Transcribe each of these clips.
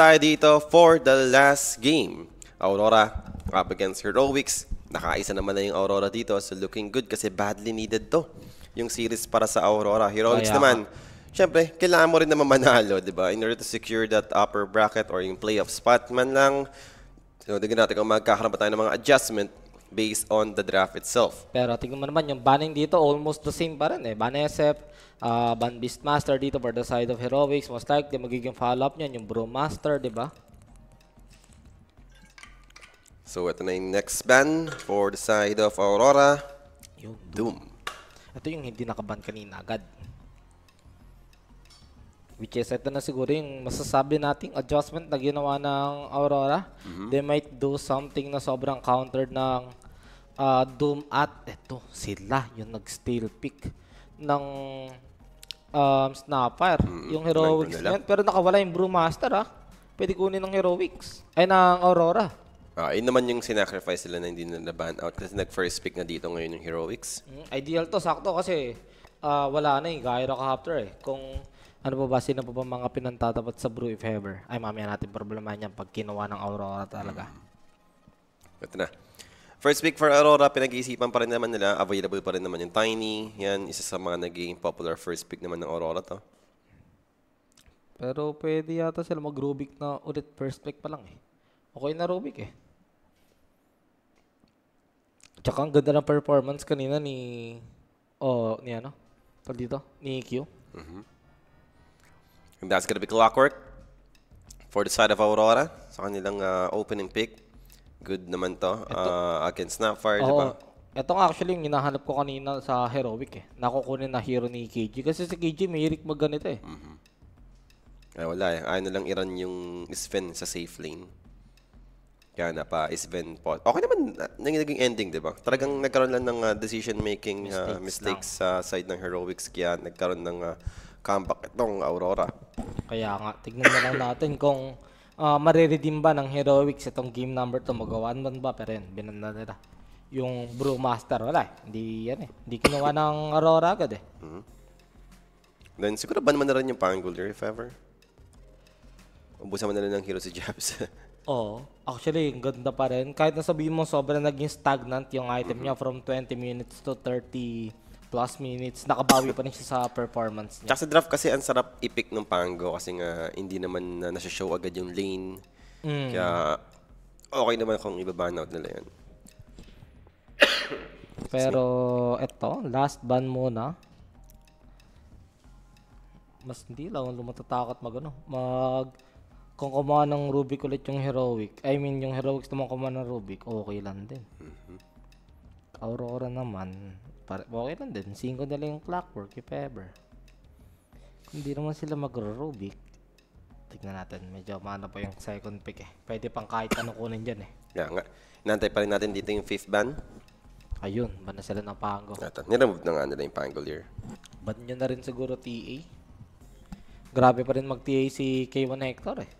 tayo dito for the last game. Aurora up against Heroics. Nakaisa naman na yung Aurora dito. So looking good kasi badly needed to. Yung series para sa Aurora. Heroics Kaya. naman, syempre, kailangan mo rin naman manalo, di ba? In order to secure that upper bracket or yung playoff spot man lang. So tignan natin kung magkakaroon pa tayo ng mga adjustment based on the draft itself. Pero tingnan mo naman, yung banning dito almost the same pa rin eh. Ban SF, uh, ah, ban Beastmaster dito for the side of Heroics. Most likely, magiging follow-up niyan yung Brewmaster, di ba? So ito na yung next ban for the side of Aurora. Yung Doom. Doom. Ito yung hindi nakaban kanina agad. Which is, ito na siguro yung masasabi nating adjustment na ginawa ng Aurora. Mm -hmm. They might do something na sobrang countered ng uh, Doom at eto sila yung nag-steal pick ng um, Snapper. Mm, yung Heroics niyan. Pero nakawala yung Brewmaster ah. Pwede kunin ng Heroics. Ay, ng Aurora. Ah, yun naman yung sinacrifice nila na hindi nila ban out kasi nag-first pick na dito ngayon yung Heroics. Mm, ideal to, sakto kasi uh, wala na eh, yung Gyro ka after eh. Kung ano pa ba, sino pa ba mga pinantatapat sa Brew if ever? Ay, mamaya natin problema niyan pag kinuha ng Aurora talaga. Mm. Ito na. First pick for Aurora, pinag-iisipan pa rin naman nila. Available pa rin naman yung Tiny. Yan, isa sa mga naging popular first pick naman ng Aurora to. Pero pwede yata sila mag-Rubik na ulit first pick pa lang eh. Okay na Rubik eh. Tsaka ang ganda ng performance kanina ni... Oh, ni ano? Tal dito? Ni Q. Mm-hmm. And that's gonna be clockwork for the side of Aurora sa kanilang uh, opening pick. Good naman to. Ito, uh, against Snapfire, di ba? Ito nga actually yung hinahanap ko kanina sa Heroic eh. Nakukunin na hero ni KG. Kasi si KG may hirik ganito eh. Mm -hmm. Ay, wala eh. Ayaw na lang i-run yung Sven sa safe lane. Kaya na pa, Sven pot. Okay naman nang naging ending, di ba? Talagang nagkaroon lang ng uh, ah, decision-making ah, mistakes, uh, mistakes sa side ng Heroics. Kaya nagkaroon ng uh, comeback itong Aurora. Kaya nga, tignan na lang natin kung uh, mareredeem ba ng heroics itong game number to? Magawa man ba? Pero yun, binanda nila. Yung Brewmaster, wala eh. Hindi yan eh. Hindi kinuha ng Aurora agad eh. Mm -hmm. Then siguro ba naman na rin yung Pangolier if ever? Ubusan man na rin ng hero si Jabs. Oo. Oh, actually, ang ganda pa rin. Kahit na sabihin mo sobrang naging stagnant yung item mm-hmm. niya from 20 minutes to 30 plus minutes, nakabawi pa rin siya sa performance niya. Kasi draft kasi ang sarap ipick ng Pango kasi nga hindi naman na nasa-show agad yung lane. Mm. Kaya okay naman kung ibaban out nila yun. Pero eto, last ban muna. Mas hindi lang lumatatakot mag ano, mag kung kumuha ng Rubik ulit yung heroic. I mean, yung heroics naman kumuha ng Rubik, okay lang din. Mm -hmm. Aurora naman, Pare okay lang din. 5 na lang yung clockwork if ever. Kung di naman sila magro-rubik, tignan natin. Medyo maano pa yung second pick eh. Pwede pang kahit ano kunin dyan eh. Yeah, nga. Nantay pa rin natin dito yung fifth ban. Ayun, ban na sila ng pango. Ito, uh, niremove na nga nila yung here. Ban nyo na rin siguro TA. Grabe pa rin mag-TA si K1 Hector eh.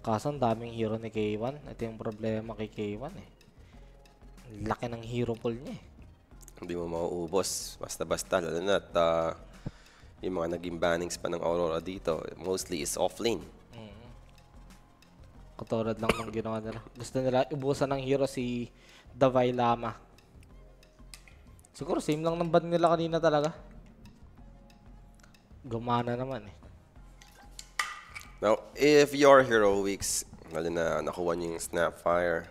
Kaso ang daming hero ni K1. Ito yung problema kay K1 eh. Laki ng hero pool niya eh hindi mo mauubos basta-basta lalo na at uh, yung mga naging bannings pa ng Aurora dito mostly is offlane. Mm. Katulad lang ng ginawa nila. Gusto nila ubusan ng hero si Davai Lama. Siguro same lang ng ban nila kanina talaga. Gumana naman eh. Now, if your hero weeks, lalo na nakuha niyo yung Snapfire,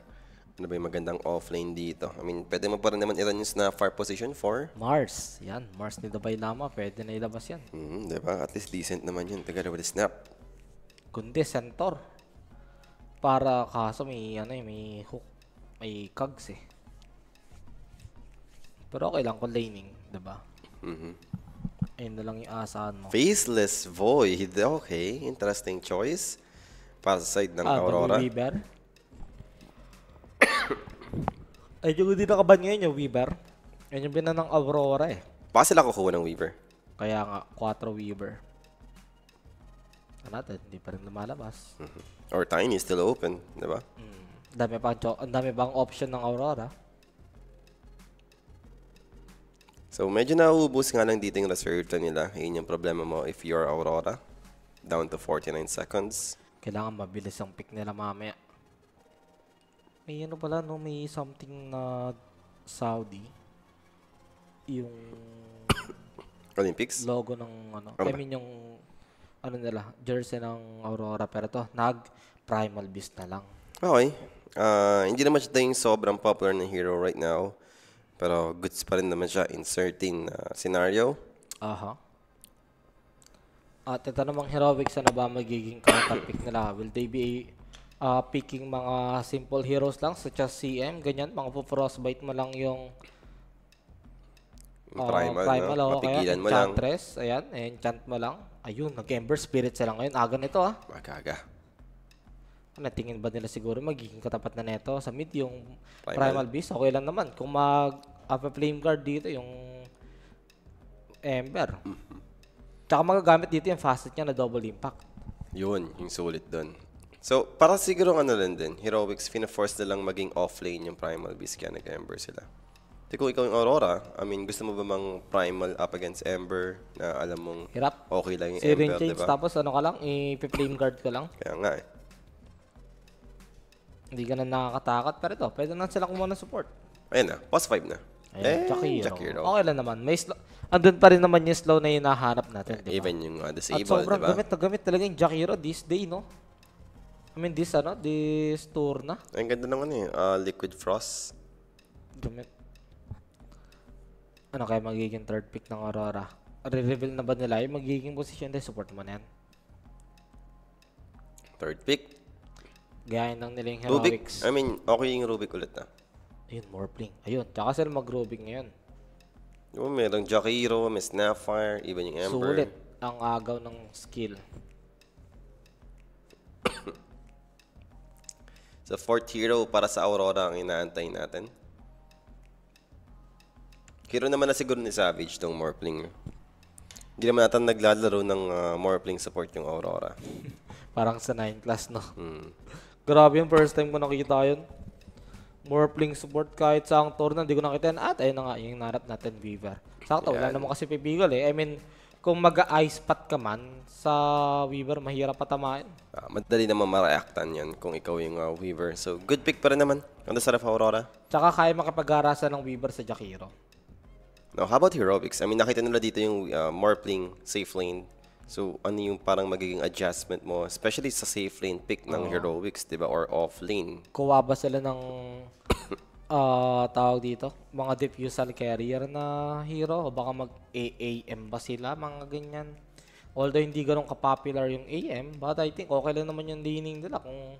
ano ba yung magandang offlane dito? I mean, pwede mo pa rin naman i-run yung far position for? Mars. Yan. Mars ni Dubai Lama. Pwede na ilabas yan. Mm, di ba? At least decent naman yun. Taga double snap. Kundi, Centaur. Para kaso may, ano eh, may hook. May cogs eh. Pero okay lang kung laning, di ba? Mm-hmm. Ayun na lang yung asahan mo. Faceless Void. Okay. Interesting choice. Para sa side ng ah, Aurora. Ah, Ay, yung hindi nakaban ngayon yung Weaver. Yan yung binan ng Aurora eh. Baka sila kukuha ng Weaver. Kaya nga, 4 Weaver. Ano natin, hindi pa rin lumalabas. Mm -hmm. Or Tiny still open, di ba? Mm. Dami pang, ang dami pang option ng Aurora. So medyo nauubos nga lang dito yung reserve nila. Yan yung problema mo if you're Aurora. Down to 49 seconds. Kailangan mabilis ang pick nila mamaya. May ano pala, no? May something na Saudi. Yung... Olympics? Logo ng ano. ano I mean yung ano nila, jersey ng Aurora. Pero to, nag-primal beast na lang. Okay. Uh, hindi naman siya tayong sobrang popular na hero right now. Pero goods pa rin naman siya in certain uh, scenario. Aha. Uh-huh. At ito namang heroics, ano ba magiging counter pick nila? Will they be uh, picking mga simple heroes lang such as CM, ganyan, mga frostbite mo lang yung uh, primal, primal no? Ah. Mapigilan mo lang. Enchantress, ayan, enchant mo lang. Ayun, nag-ember spirit sila ngayon. Aga ah, nito ah. Magaga. Natingin ano, ba nila siguro magiging katapat na neto sa mid yung primal, primal beast? Okay lang naman. Kung mag-up flame guard dito yung ember. Mm -hmm. Tsaka magagamit dito yung facet niya na double impact. Yun, yung sulit doon. So, para siguro ano rin din, Heroics, fina-force na lang maging offlane yung Primal Beast kaya nag-Ember sila. Hindi kung ikaw yung Aurora, I mean, gusto mo ba mang Primal up against Ember na alam mong Hirap. okay lang yung Ember, di ba? tapos ano ka lang, i-flame guard ka lang. Kaya nga eh. Hindi ka na nakakatakot. Pero ito, pwede na sila kumuha ng support. Ayun na, plus 5 na. Ayun, eh, Jakiro. Jakiro. Okay lang naman. May slow. Andun pa rin naman yung slow na hinahanap natin, yeah, di Even yung uh, disable, di ba? Sobrang diba? gamit na gamit talaga yung Jakiro this day, no? I mean, this ano? This tour na? Ang ganda ng ano eh. Uh, Liquid Frost. Gamit. Ano kaya magiging third pick ng Aurora? Re-reveal na ba nila yung magiging position dahil support mo na yan? Third pick? Gaya ng nila yung Heroics. I mean, okay yung Rubik ulit na. Ah. Ayun, Morphling. Ayun, tsaka sila mag-Rubik ngayon. Oo, oh, merong Jakiro, may Snapfire, even yung Ember. Sulit ang agaw ng skill. sa fourth hero para sa Aurora ang inaantay natin. Hero naman na siguro ni Savage tong Morphling. Hindi naman natin naglalaro ng uh, Morphling support yung Aurora. Parang sa 9 class, no? Hmm. Grabe yung first time ko nakita yun. Morphling support kahit sa ang tournament, hindi ko nakita yan. At ayun na nga, yung narap natin, Weaver. Sakto, wala naman kasi pipigal eh. I mean, kung mag-ice pat ka man sa Weaver, mahirap patamaan. Uh, madali naman ma-reactan yan kung ikaw yung uh, Weaver. So, good pick pa rin naman. Ganda sa Rafa Aurora. Tsaka kaya makapag-arasa ng Weaver sa Jakiro. Now, how about Heroics? I mean, nakita nila dito yung uh, ah, Morpling safe lane. So, ano yung parang magiging adjustment mo? Especially sa safe lane pick ng uh -huh. Heroics, di ba? Or off lane. Kuha ba sila ng uh, tawag dito, mga diffusal carrier na hero, o baka mag AAM ba sila, mga ganyan. Although hindi ganun ka-popular yung AM, but I think okay lang naman yung leaning nila kung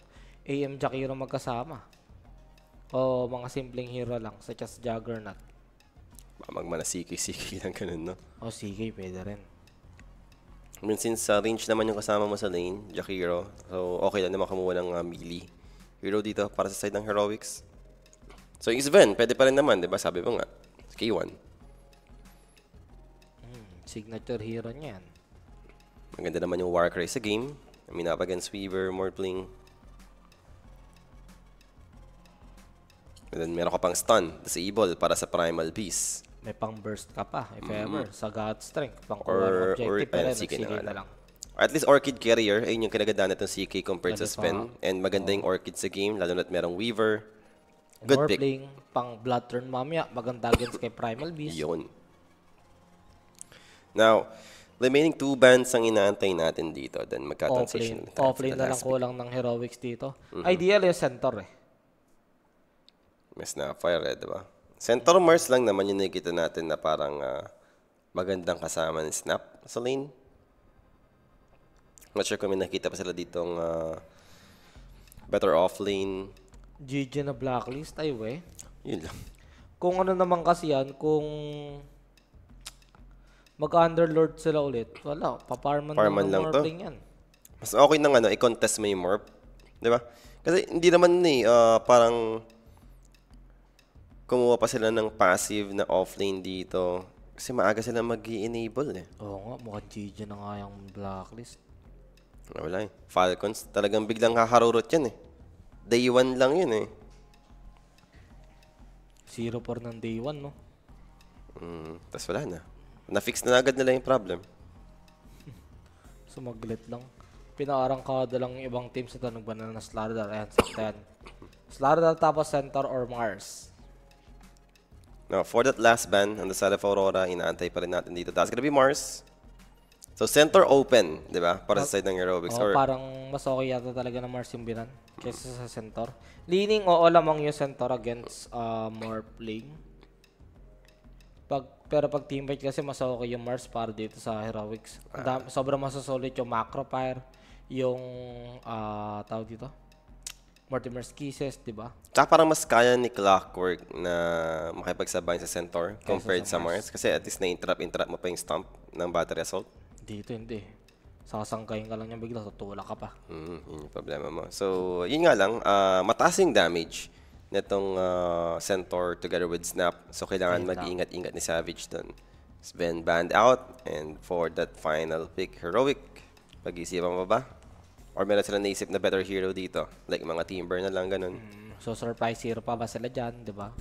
AM at hero magkasama. O mga simpleng hero lang, such as Juggernaut. Magmanasiki-siki lang ganun, no? O, sige, pwede rin. I mean, since sa uh, range naman yung kasama mo sa lane, Jakiro, so okay lang naman kumuha ng uh, melee. Hero dito, para sa side ng heroics, So yung Sven, pwede pa rin naman, di ba? Sabi mo nga, K1. Hmm, signature hero niyan. Maganda naman yung Warcry sa game. I mean, up against Weaver, Mortling. And then meron ka pang stun, disable para sa Primal Beast. May pang burst ka pa, if mm. ever, mm-hmm. sa God Strength. Pang or, objective or, pa rin, CK na, na lang. at least Orchid Carrier, ayun yung kinagandaan natong CK compared Lalo sa Sven. Pa. And maganda yung Orchid sa game, lalo na't merong Weaver. And Good we're pick. playing pang Blood Turn mamaya. Maganda against kay Primal Beast. Yun. Now, remaining two bands ang inaantay natin dito. Then magka-transition lang tayo. Offlane na lang kulang ng heroics dito. Mm-hmm. Ideal yung Centaur eh. May Snapfire eh, di ba? Centaur Mars lang naman yung nakikita natin na parang uh, magandang kasama ni Snap sa lane. Not sure kung may nakita pa sila ditong uh, better off lane GG na blacklist, ay we. Yun lang. Kung ano naman kasi yan, kung mag-underlord sila ulit, wala, paparman, Parman lang, lang to. yan. Mas okay na nga ano, na, i-contest mo yung morph. Di ba? Kasi hindi naman ni, eh, uh, parang kumuha pa sila ng passive na offlane dito. Kasi maaga sila mag enable eh. Oo nga, mukhang GG na nga yung blacklist. Wala eh. Falcons, talagang biglang haharurot yan eh. Day 1 lang yun eh. 0-4 ng day 1, no? Mm, Tapos wala na. Na-fix na agad nila yung problem. Sumaglit lang. Pinaarangkada lang yung ibang team sa tanong ba na Slardar. Ayan, sakta yan. Slardar tapos Center or Mars. Now, for that last ban on the side of Aurora, inaantay pa rin natin dito. That's gonna be Mars. So, center open, di ba? Para sa side ng aerobics. Oh, or... Parang mas okay yata talaga ng Mars yung binan kaysa sa center. Leaning, oo lamang yung center against uh, more playing. Pag, pero pag team kasi mas okay yung Mars para dito sa aerobics. Ah. Sobrang masasolid yung macro fire, yung uh, ah, tao dito, Mortimer's Kisses, di ba? Tsaka parang mas kaya ni Clockwork na makipagsabayan sa Centaur compared sa, sa Mars. Mars. Kasi at least na-interrupt-interrupt mo pa yung stomp ng battery assault. Dito hindi. Sasangkayin ka lang niya bigla, tutulak ka pa. Mm, yun yung problema mo. So, yun nga lang, uh, ah, matasing damage nitong uh, Centaur together with Snap. So, kailangan mag ingat ingat ni Savage dun. Sven banned out. And for that final pick, Heroic. Pag-isipan mo ba? Or meron sila naisip na better hero dito? Like mga Timber na lang, ganun. Mm, so, surprise hero pa ba sila dyan, di ba?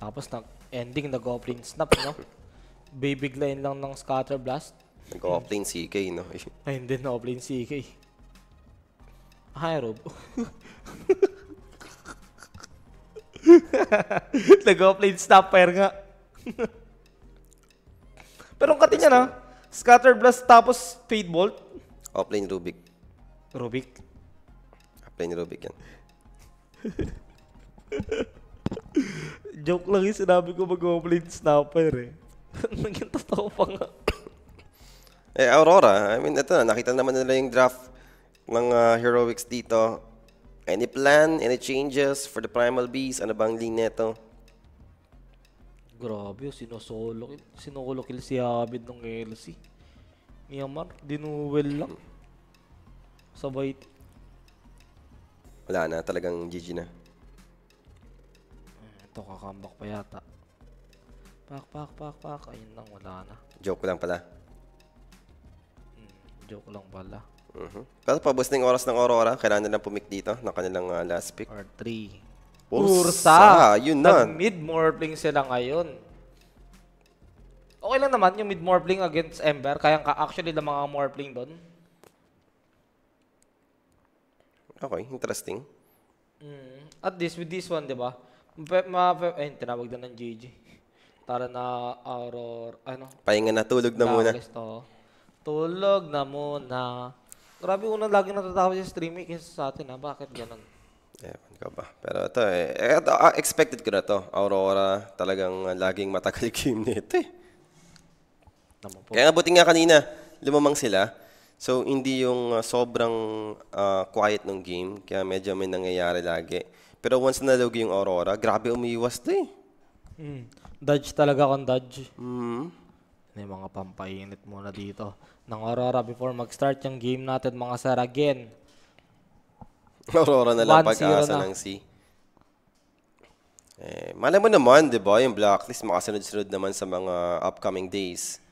Tapos, nag ending na Goblin Snap, no? Bibiglayin lang ng Scatter Blast. Nag-offlane CK, no? Ay, hindi. Na-offlane CK. Hi, Rob. Nag-offlane stop fire nga. Pero ang kati niya na, Scatter Blast tapos Fade Bolt. Offlane Rubik. Rubik? Offlane Rubik yan. Joke lang yung sinabi ko mag-offlane snapper eh. Naging totoo pa nga. Eh, Aurora, I mean, ito na, nakita naman nila yung draft ng uh, Heroics dito. Any plan, any changes for the Primal Beast? Ano bang lean neto? Grabe, oh, sinosolo, sinolo kill si Abid ng LC. Myanmar, dinuwel lang. Sabay. Wala na, talagang GG na. Eh, ito, kakambak pa yata. Pak, pak, pak, pak. Ayun lang, wala na. Joke lang pala. Joke lang pala. Mm-hmm. Pero pabos na yung oras ng Aurora, kailangan nilang pumick dito ng kanilang uh, last pick. Or 3. Ursa! Yun na. Nag-mid morphling sila ngayon. Okay lang naman yung mid morphling against Ember. Kayang ka actually ng mga morphling doon. Okay, interesting. Mm. At this, with this one, di ba? Ma eh, tinawag na ng GG. Tara na Aurora, ano? Pahinga na, tulog na muna. List, Tulog na muna. Grabe, unang lagi natatawa si streaming kaysa sa atin, ha? Bakit ganun? Ewan ko ba. Pero ito eh. eh ito, ah, expected ko na to. Aurora, talagang laging matagal game nito eh. Naman po. Kaya nga buti nga kanina, lumamang sila. So, hindi yung uh, sobrang uh, quiet ng game. Kaya medyo may nangyayari lagi. Pero once na nalugi yung Aurora, grabe umiwas to eh. Mm. Dodge talaga akong dodge. Mm. May mga pampainit muna dito ng Aurora before mag-start yung game natin mga sir again. Aurora na lang pag-asa ng C. Eh, malay mo naman, di ba, yung blacklist makasunod-sunod naman sa mga upcoming days.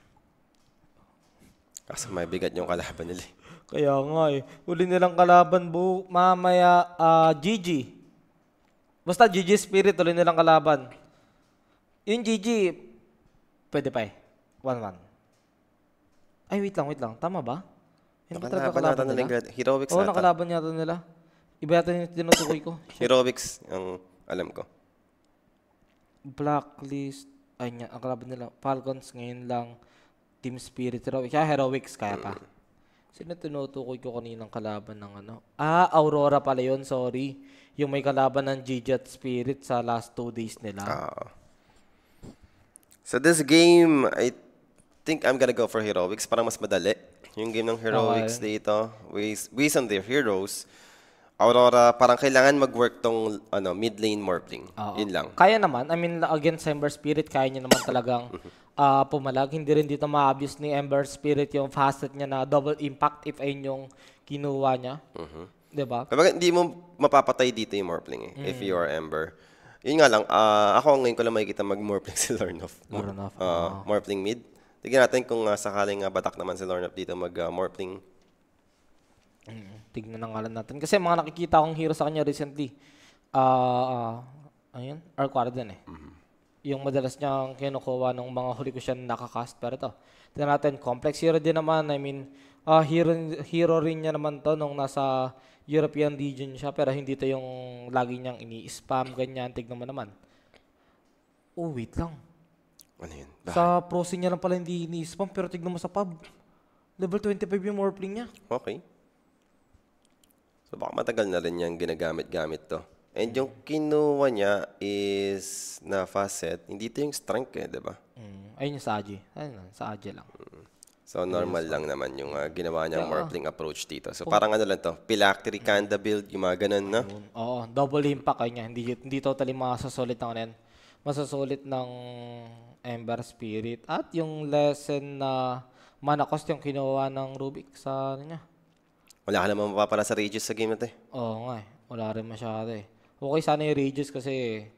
Kaso may bigat yung kalaban nila. Eh. Kaya nga eh. Uli nilang kalaban bu mamaya uh, ah, GG. Basta GG Spirit ulit nilang kalaban. Yung GG, pwede pa eh. 1-1. Ay, wait lang, wait lang. Tama ba? Hindi ba talaga kalaban nila? nila? Heroics Oo, oh, nakalaban yata nila. Iba yata yung tinutukoy ko. Heroics, ang alam ko. Blacklist. Ay, niya, ang kalaban nila. Falcons ngayon lang. Team Spirit Heroics. Kaya Heroics kaya pa. Mm. Sino tinutukoy ko kaninang kalaban ng ano? Ah, Aurora pala yon sorry. Yung may kalaban ng G-Jet Spirit sa last two days nila. Ah. So this game, I think I'm gonna go for Heroics. Parang mas madali. Yung game ng Heroics okay. dito. Ways, ways on their heroes. Aurora, parang kailangan mag-work tong ano, mid lane Morphling. Oo. Yun lang. Kaya naman. I mean, against Ember Spirit, kaya niya naman talagang uh, pumalag. Hindi rin dito ma-abuse ni Ember Spirit yung facet niya na double impact if ayun yung kinuha niya. Uh-huh. Diba? Kapag hindi mo mapapatay dito yung Morphling eh, mm. if you are Ember. Yun nga lang, uh, ako ngayon ko lang makikita mag-Morphling si Lornoff. Lornoff. Uh, ah, oh. Morphling mid. Tignan natin kung uh, sakaling uh, batak naman si Lornap dito mag-morphling. Ah, uh, mm, tignan ang natin. Kasi mga nakikita akong hero sa kanya recently, uh, uh, ayun, Arquarden eh. Mm-hmm. Yung madalas niyang kinukuha ng mga huli ko siya nakakast. Pero to, tignan natin, complex hero din naman. I mean, uh, hero, hero rin niya naman to nung nasa European region siya. Pero hindi to yung lagi niyang ini-spam, ganyan. Tignan mo naman. Oh, wait lang ano yun? Bakit? Sa prosing niya lang pala hindi ni-spam, pero tignan mo sa pub. Level 25 yung warpling niya. Okay. So baka matagal na rin niyang ginagamit-gamit to. And yung kinuha niya is na facet. Hindi ito yung strength eh, di ba? Mm. Ayun yung sa Aji. Ayun lang, sa Aji lang. Mm. So normal lang naman yung uh, ginawa niya yeah. warpling approach dito. So oh. parang ano lang to, Pilactry Canda build, yung mga ganun, no? Oo, double impact kanya. Hindi, hindi totally makasasolid na ko masasulit ng Ember Spirit at yung lesson na mana cost yung kinuha ng Rubik sa ano niya. Wala ka naman mapapala sa Regis sa game natin. Eh. Oo nga eh. Wala rin masyado eh. Okay sana yung Regis kasi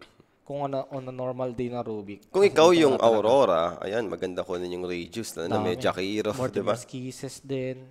kung on ano, on a normal day na Rubik. Kung ikaw yung Aurora, ayan, maganda ko yung Regis na, na may Jakiro. Mortimer's diba? Kisses din.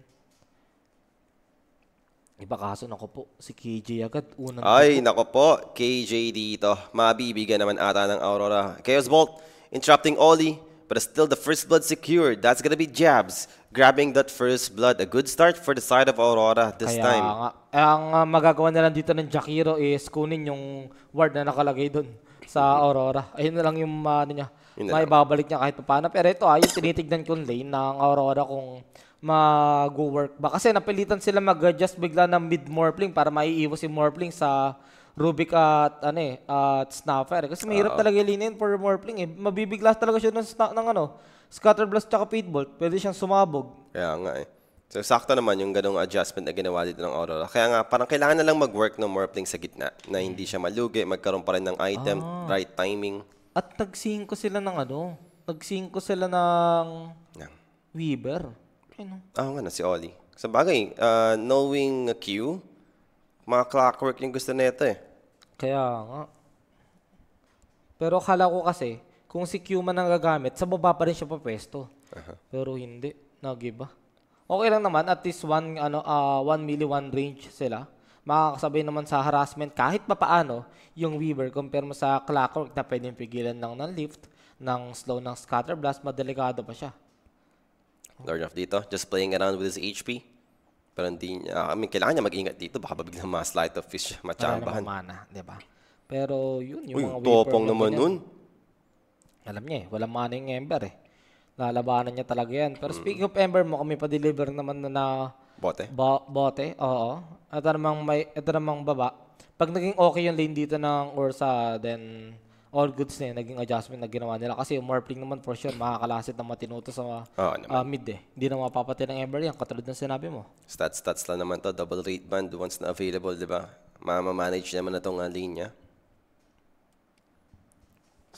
Ibakaso, eh, nako po, si KJ agad. Unang Ay, nako po, KJ dito. Mabibigyan naman ata ng Aurora. Chaos Bolt, interrupting Oli, but still the first blood secured. That's gonna be Jabs grabbing that first blood. A good start for the side of Aurora this Kaya time. Nga, eh, ang ah, magagawa na lang dito ng Jakiro is kunin yung ward na nakalagay doon sa mm-hmm. Aurora. Ayun na lang yung uh, ano niya. May babalik niya kahit paano. Pero ito ay ah, yung tinitignan kong lane ng Aurora kung mag-work ba? Kasi napilitan sila mag-adjust bigla ng mid-morphling para maiiwas si morphling sa Rubik at ano eh, at Snapper. Kasi mahirap uh, talaga linin for morphling eh. Mabibigla talaga siya ng, ng ano, Scatterblast tsaka Pitbolt. Pwede siyang sumabog. Kaya nga eh. So, sakto naman yung ganong adjustment na ginawa dito ng Aurora. Kaya nga, parang kailangan na lang mag-work ng Morphling sa gitna na hindi siya malugi, magkaroon pa rin ng item, ah. right timing. At nag ko sila ng ano, nag ko sila ng yeah. Weaver. Ayun. Ah, nga na, si Oli. Sa bagay, uh, knowing Q, mga clockwork yung gusto na ito eh. Kaya nga. Pero kala ko kasi, kung si Q man ang gagamit, sa baba pa rin siya papwesto. Uh-huh. Pero hindi, nagiba. Okay lang naman, at least one, ano, uh, one milli, one range sila. Makakasabay naman sa harassment kahit pa paano yung Weaver compare mo sa Clockwork na pwedeng pigilan lang ng lift, ng slow ng scatter blast, madelikado pa siya. Lord of dito, just playing around with his HP. Pero hindi niya, uh, I mean, kailangan niya mag-ingat dito. Baka biglang mas slight of fish, matsambahan. Wala mana, di ba? Pero yun, yung Uy, mga topong naman nun. Alam niya eh, walang mana yung Ember eh. Lalabanan niya talaga yan. Pero mm. speaking of Ember, mo kami pa-deliver naman na, na bote. Bo- bote, oo. At namang may ito namang baba. Pag naging okay yung lane dito ng Ursa, then all goods na yun, naging adjustment na ginawa nila. Kasi yung Marpling naman for sure, makakalasit na matinuto sa mga, uh, mid eh. Hindi na mapapatay ng Ember yan, katulad ng sinabi mo. Stats-stats lang naman to. Double rate band once na available, di ba? Mamamanage naman na itong uh, ah, linya.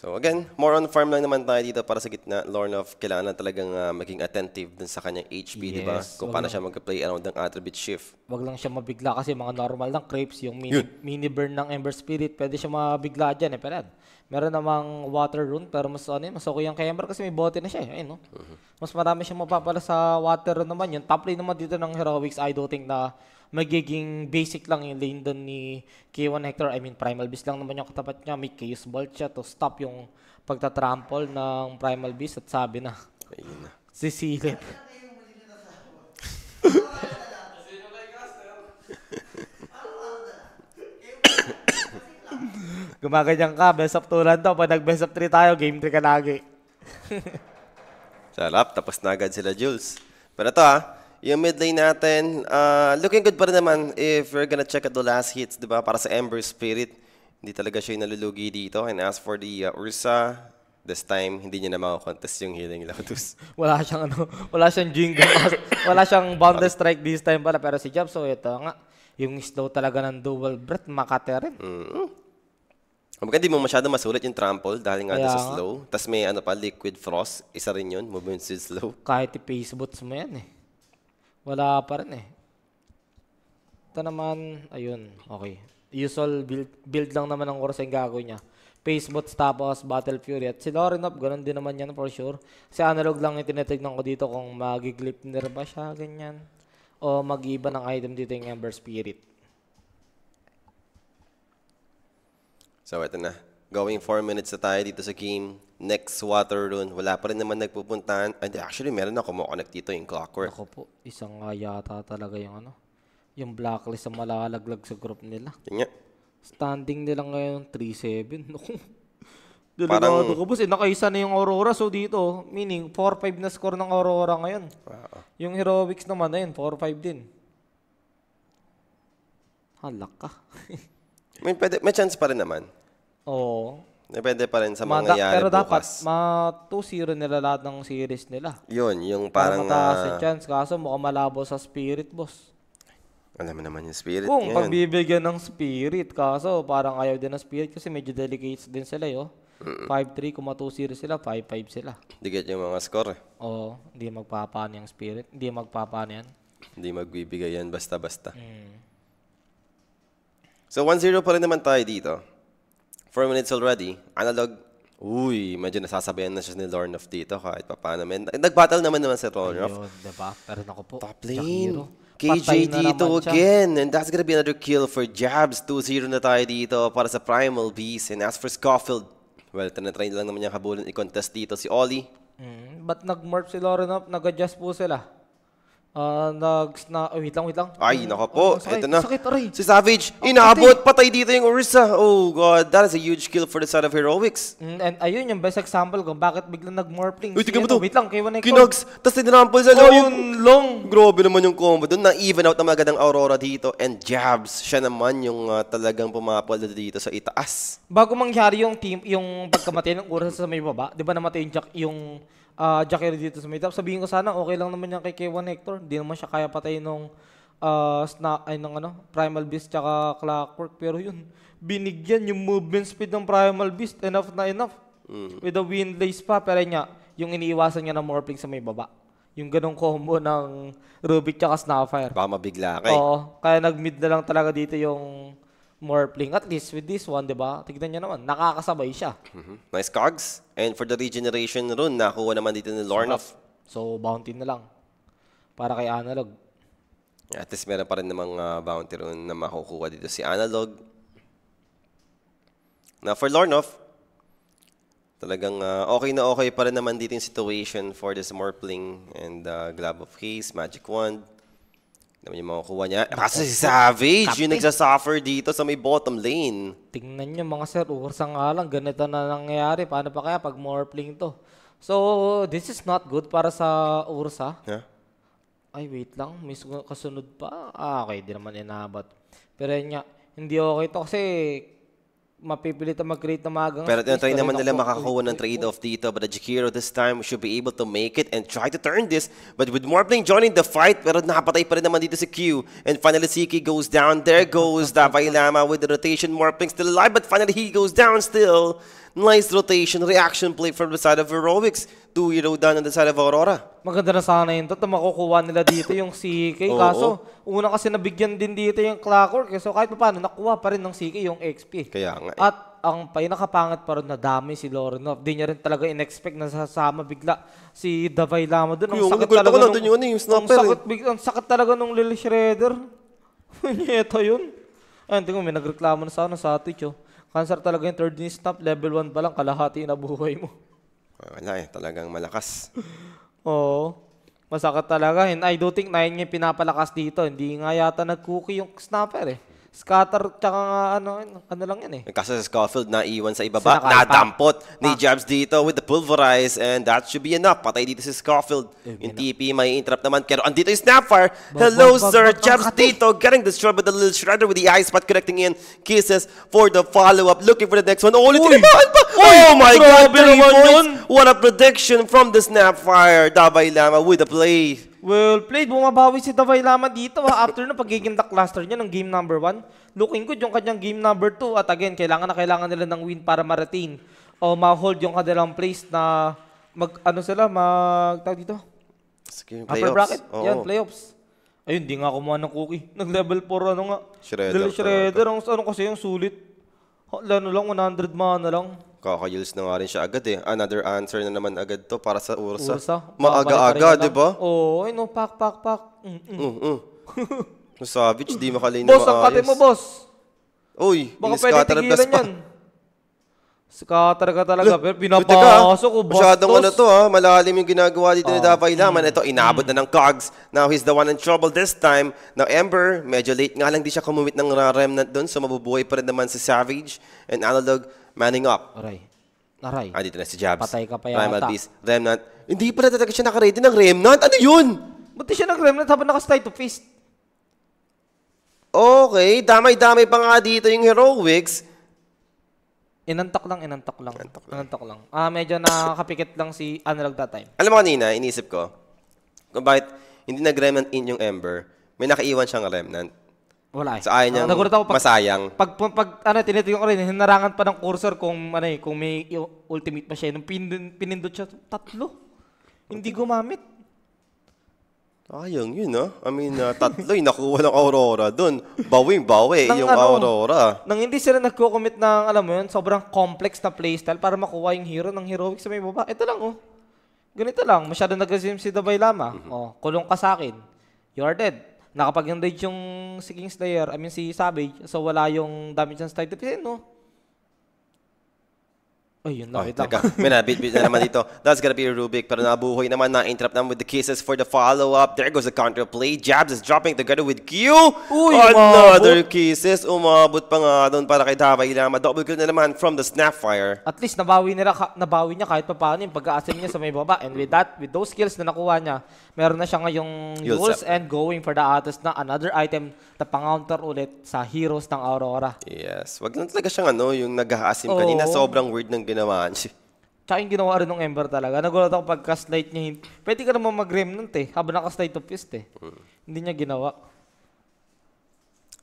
So again, more on farm lang naman tayo dito para sa gitna. Lornoff, kailangan na talagang uh, maging attentive dun sa kanyang HP, di ba? Yes, Kung wag paano lang- siya mag-play around ng attribute shift. Wag lang siya mabigla kasi mga normal lang creeps, yung mini, mini burn ng Ember Spirit, pwede siya mabigla dyan eh. Pero Meron namang water rune pero mas ano mas okay yung Kemmer kasi may bote na siya eh, ayun no. Mm-hmm. Mas marami siyang mapapala sa water rune naman yun. Top lane naman dito ng Heroics, I don't think na magiging basic lang yung lane doon ni K1 Hector. I mean, Primal Beast lang naman yung katapat niya. May Chaos Bolt siya to stop yung pagtatrample ng Primal Beast at sabi na. Ayun na. Sisilip. Gumaganyan ka, best of 2 lang to. Pag nag-best of 3 tayo, game 3 ka lagi. Sarap, tapos na agad sila, Jules. Pero to ha, ah, yung mid lane natin, uh, looking good pa rin naman if we're gonna check out the last hits, di ba? Para sa Ember Spirit, hindi talaga siya yung nalulugi dito. And as for the uh, Ursa, this time, hindi niya na makakontest yung healing Lotus. wala siyang ano, wala siyang jingle, wala siyang boundless strike this time pala. Pero si Jobs, so oh, ito nga, yung slow talaga ng dual breath, makate rin. Mm-hmm. Kumbaga, hindi mo masyado masulit yung trample dahil nga Kaya sa slow. Tapos may ano pa, liquid frost. Isa rin yun, movement with slow. Kahit i-facebots mo yan eh. Wala pa rin eh. Ito naman, ayun, okay. Usual build, build lang naman ng Corsa yung gagawin niya. Facebots tapos Battle Fury. At si Lorinov, ganun din naman yan for sure. Si analog lang yung tinitignan ko dito kung magiglipner ba siya, ganyan. O mag-iba ng item dito yung Ember Spirit. So, ito na. Going 4 minutes na tayo dito sa game. Next water run. Wala pa rin naman nagpupuntahan. And actually, meron na kumokonek dito yung clockwork. Ako po, isang nga ah, yata talaga yung ano. Yung blacklist ang malalaglag sa group nila. Yun Standing nila ngayon 3-7. Naku. Parang, po. ko boss. Eh, nakaisa na yung Aurora. So dito, meaning 4-5 na score ng Aurora ngayon. Wow. Yung Heroics naman, ayun, 4-5 din. Halak ka. may, pwede, may chance pa rin naman. Oo. Depende pa rin sa mga mangyayari Pero dapat, bukas. ma-2-0 nila lahat ng series nila. Yun, yung parang... Parang mataas ah, chance. Kaso mukhang malabo sa spirit, boss. alam mo naman yung spirit Kung ngayon. pagbibigyan ng spirit, kaso parang ayaw din ng spirit kasi medyo delicate din sila, yo. 5-3, kung ma sila, 5-5 sila. Dikit yung mga score. eh. Oo, hindi magpapaan yung spirit. Hindi magpapaan yan. Hindi magbibigay yan basta-basta. Mm. So 1-0 pa rin naman tayo dito. 4 minutes already. Analog, uy, medyo nasasabayan na siya ni Lorne of dito kahit pa paano. Man. Nag-battle naman naman si Rolnoff. Ayun, diba? Pero naku po, Top lane. KJ dito again. And that's gonna be another kill for Jabs. 2-0 na tayo dito para sa Primal Beast. And as for Scofield, well, tinatry lang naman niya kabulin i-contest dito si Ollie. Mm, but nag-morph si Lorne up, nag-adjust po sila. Ah, nag... Na, oh, wait lang, wait lang. Ay, nako oh, po. Oh, sakit, Ito na. Sakit, aray. Si Savage, inaabot. Patay dito yung Orisa. Oh, God. That is a huge kill for the side of Heroics. Mm, and ayun yung best example kung bakit biglang nag-morphling. Uy, tignan mo to. Wait lang, kayo na yung Kinags. Tapos tinample sa oh, yung long. Grabe naman yung combo. Doon na-even out na agad ang Aurora dito. And Jabs, siya naman yung uh, talagang pumapalda dito sa itaas. Bago mangyari yung team, yung pagkamatay ng Orisa sa may baba, di ba namatay yung Jack, yung uh, ah, Jacare dito sa meetup. Sabihin ko sana okay lang naman yan kay K1 Hector. Hindi naman siya kaya patay nung uh, ah, snack, ay nung ano, Primal Beast tsaka Clockwork. Pero yun, binigyan yung movement speed ng Primal Beast. Enough na enough. Mm. With the windlace pa. Pero niya, yung iniiwasan niya ng morphling sa may baba. Yung ganong combo ng Rubik tsaka Snapfire. Baka mabigla kay. Eh. Oo. Kaya nag-mid na lang talaga dito yung more playing. At least with this one, di ba? Tignan niya naman, nakakasabay siya. Mm-hmm. Nice cogs. And for the regeneration rune, nakuha naman dito ni Lornoff. So, bounty na lang. Para kay Analog. At least meron pa rin namang uh, bounty rune na makukuha dito si Analog. Now, for Lornoff, talagang uh, okay na okay pa rin naman dito yung situation for this Morpling and uh, ah, Glob of Haze, Magic Wand. Naman yung mga kuha niya. Kasi si Savage Captain. yung nagsasuffer dito sa may bottom lane. Tingnan niyo mga sir, ursa nga lang, ganito na nangyayari. Paano pa kaya pag morpling to? So, this is not good para sa ursa. Yeah. Ay, wait lang. May kasunod pa. Ah, okay. Di naman inabat. Pero yun nga, hindi okay to kasi mapipilitan mag-create ng magang. Pero tinatry naman nila makakakuha ng trade-off dito. But Jacquiro this time should be able to make it and try to turn this. But with more joining the fight, pero nakapatay pa rin naman dito si Q. And finally, Siki goes down. There goes Davay Lama with the rotation. More playing still alive, but finally he goes down still. Nice rotation, reaction play from the side of Heroics. 2-0 down on the side of Aurora. Maganda na sana yun. Tata makukuha nila dito yung CK. Oo, Kaso, oo. una kasi nabigyan din dito yung Clockwork. Eh. So kahit paano, nakuha pa rin ng CK yung XP. Kaya nga. Eh. At ang pinakapangat pa rin na dami si Lorinov. Di niya rin talaga in-expect na sasama bigla si Davay Lama doon. Ano, eh. Ang sakit talaga nung, yun, yung sniper, ang, sakit, eh. ang sakit talaga nung Lil Shredder. Ito yun. Ay, hindi ko, may nagreklamo na sana sa atin, oh. Cancer talaga yung third knee stump, level 1 pa lang, kalahati na buhay mo. Wala eh, talagang malakas. Oo. Masakit talaga. And I do think na yun yung pinapalakas dito. Hindi nga yata nag-cookie yung snapper eh. Scatter tsaka ano, ano lang yan eh. Kasi sa Scofield naiwan sa ibaba, Sinakal, nadampot pa. ni Jabs dito with the pulverize and that should be enough. Patay dito si Scofield. Eh, yung TP may interrupt naman. Pero andito yung Snapfire. Hello bag, sir, bag, Jabs dito getting destroyed with the little shredder with the ice spot connecting in. Kisses for the follow-up. Looking for the next one. Ulit naman! Oh my God! Grabe What a prediction from the Snapfire. Davay Lama with a play. Well played. Bumabawi si Davay Lama dito ha, after ng pagiging the cluster niya ng game number 1. Looking good yung kanyang game number 2. At again, kailangan na kailangan nila ng win para marating o ma-hold yung kanilang place na mag, ano sila, mag, tawag dito? Sige, playoffs. Upper bracket. Oo. Yan, playoffs. Ayun, di nga kumuha ng cookie. Nag-level 4, ano nga. Shredder. Dahil Shredder, ang, ano kasi yung sulit. Lalo ano lang, 100 mana lang. Kaka-yields na nga rin siya agad eh. Another answer na naman agad to para sa Ursa. Ursa? Maaga-aga, di ba? Ah? Oo, oh, ano, pak, pak, pak. Mm, mm. Mm, mm. Savage, di makalay na boss, maayos. Boss, ang mo, boss. Uy, Baka pwede tigilan yan. Scatter ka talaga. Pero pinapasok ko, bastos. Masyadong ano to, ha? Ah, malalim yung ginagawa dito uh, ni ah. Davay Laman. Ito, inabot na mm. ng Cogs. Now, he's the one in trouble this time. Now, Ember, medyo late nga lang di siya kumumit ng remnant doon. So, mabubuhay pa rin naman si Savage and Analog. Manning up. Aray. Aray. Ah, dito na si Jabs. Patay ka pa yata. Primal Beast. Remnant. Hindi pala talaga siya nakaready ng Remnant. Ano yun? Ba't siya nag-Remnant habang nakaslide to fist? Okay, damay-damay pa nga dito yung Heroics. Inantak lang, inantak lang. Inantak lang. Inantak lang. Ah, medyo nakakapikit lang si Analog that time. Alam mo kanina, iniisip ko, kung bakit hindi nag-remnant in yung Ember, may nakaiwan siyang remnant. Wala eh. So, ayaw niyang Nagulat ako pag, masayang. Pag, pag, pag ano, tinitingnan ko rin, hinarangan pa ng cursor kung, ano eh, kung may ultimate pa siya. Nung pin, pinindot siya, tatlo. Hindi gumamit. Ayang yun, ah. I mean, uh, tatlo yung eh, nakuha ng Aurora doon. Bawing bawi yung ano, Aurora. Nang hindi sila nagko-commit ng, alam mo yun, sobrang complex na playstyle para makuha yung hero ng heroic sa may baba. Ito lang, oh. Ganito lang. Masyado nag-resume si Dabay Lama. Mm-hmm. Oh, kulong ka sa akin. You are dead nakapag-engage yung si Kingslayer, I mean si Savage, so wala yung damage and strike deficit, no? Ay, yun lang. Oh, lang. May na, bit na naman dito. That's gonna be a Rubik. Pero nabuhoy naman, na-interrupt naman with the kisses for the follow-up. There goes the counter play. Jabs is dropping together with Q. Uy, Another umabot. kisses. Umabot pa nga doon para kay Davay Ilama. Double kill na naman from the Snapfire. At least nabawi, nila, nabawi niya kahit pa paano yung pag-aasim niya sa may baba. And with that, with those skills na nakuha niya, meron na siya ngayong You'll and going for the atas na another item napangounter ulit sa Heroes ng Aurora. Yes. Wag lang talaga siyang ano, yung nag-aasim kanina. Sobrang weird ng ginawaan siya. Tsaka yung ginawa rin ng Ember talaga. Nagulat ako pagka slide niya. Pwede ka naman mag-remnant eh. Habang naka-slide to fist eh. Hmm. Hindi niya ginawa.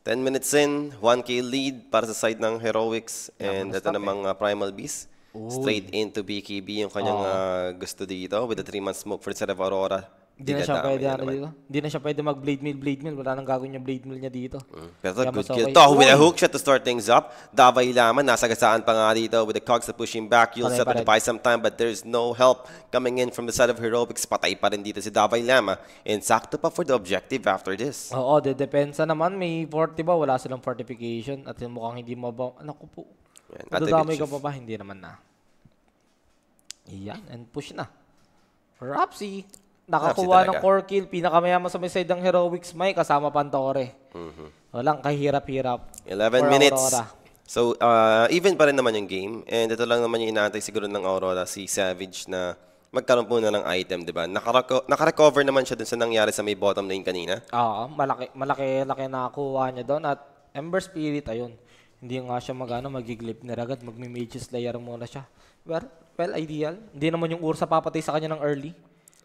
10 minutes in, 1k lead para sa side ng Heroics and ito eh. namang uh, Primal Beast. Straight into BKB yung kanyang uh, gusto dito with the 3 month smoke for the side of Aurora. Hindi na siya pwede ano dito. Ano, hindi na siya pwede mag-blade mill, blade mill. Wala nang gagawin yung blade mill niya dito. Mm. Pero Kaya good kill. Okay. To, with a hook shot to start things up. Davay laman, nasagasaan pa nga dito with the cogs pushing back. You'll set to buy some time but there's no help coming in from the side of Heroics. Patay pa rin dito si Davay Lama. And sakto pa for the objective after this. Oo, de depensa naman. May 40 ba? Wala silang fortification. At mukhang hindi mabaw. Naku po. Nadadamay ka pa ba? Hindi naman na. Iyan. And push na. Rapsi. Nakakuha ng core kill, pinakamayaman sa may side ng Heroics May, kasama Pantore. Mm -hmm. Walang kahirap-hirap. 11 minutes. Aurora. So, uh, even pa rin naman yung game. And ito lang naman yung inaantay siguro ng Aurora, si Savage na magkaroon po na ng item, di ba? Nakarako- nakarecover naman siya dun sa nangyari sa may bottom lane kanina. Oo, malaki, malaki, laki nakakuha niya doon. At Ember Spirit, ayun. Hindi nga siya magano, magiglip na agad. Magmi-mage slayer muna siya. Well, well, ideal. Hindi naman yung Ursa papatay sa kanya ng early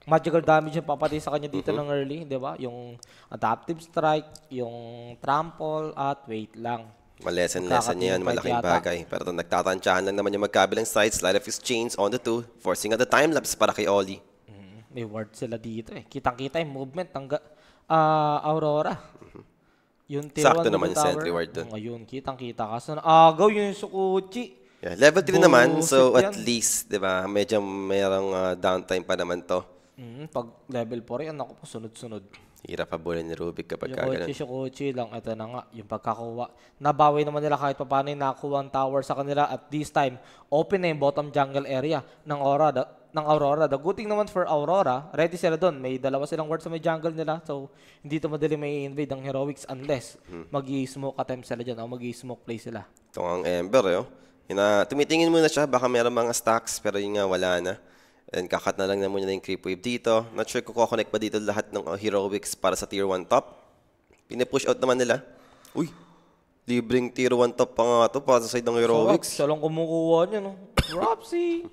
magical damage yung papatay sa kanya dito mm-hmm. ng early, di ba? Yung adaptive strike, yung trample, at wait lang. Malesson-lesson niya yan, malaking yata. bagay. Pero nagtatansyahan lang naman yung magkabilang sides, light of his chains on the two, forcing at the time-lapse para kay Oli. mm mm-hmm. May ward sila dito eh. Kitang-kita yung movement ng uh, Aurora. Mm-hmm. Yung tier Sakto naman yung sentry ward doon. Ngayon, mm, kitang-kita. Kaso agaw yung Sukuchi. Yeah, level 3 naman, so at least, di ba, medyo merong uh, downtime pa naman to. Mm, pag level 4 yan, ako po sunod-sunod. Hirap pa habulin ni Rubik kapag ka ganun. Yokochi, Shokochi lang, ito na nga, yung pagkakuha. Nabawi naman nila kahit paano yung nakuha ang tower sa kanila at this time, open na yung bottom jungle area ng Aurora. The, ng Aurora. The good thing naman for Aurora, ready sila doon. May dalawa silang wards sa may jungle nila. So, hindi ito madali may invade ang heroics unless hmm. mag-smoke attempt sila dyan o mag-smoke play sila. Ito ang Ember, eh. Oh. Yun, uh, tumitingin muna siya, baka meron mga stacks, pero yun nga, wala na. And kakat na lang na muna yung creep wave dito. Not sure kung kukonect pa dito lahat ng uh, heroics para sa tier 1 top. Pinipush out naman nila. Uy, libreng tier 1 top pa nga to para sa side ng heroics. Sarap, siya lang kumukuha niya, no? Oh. Rapsi!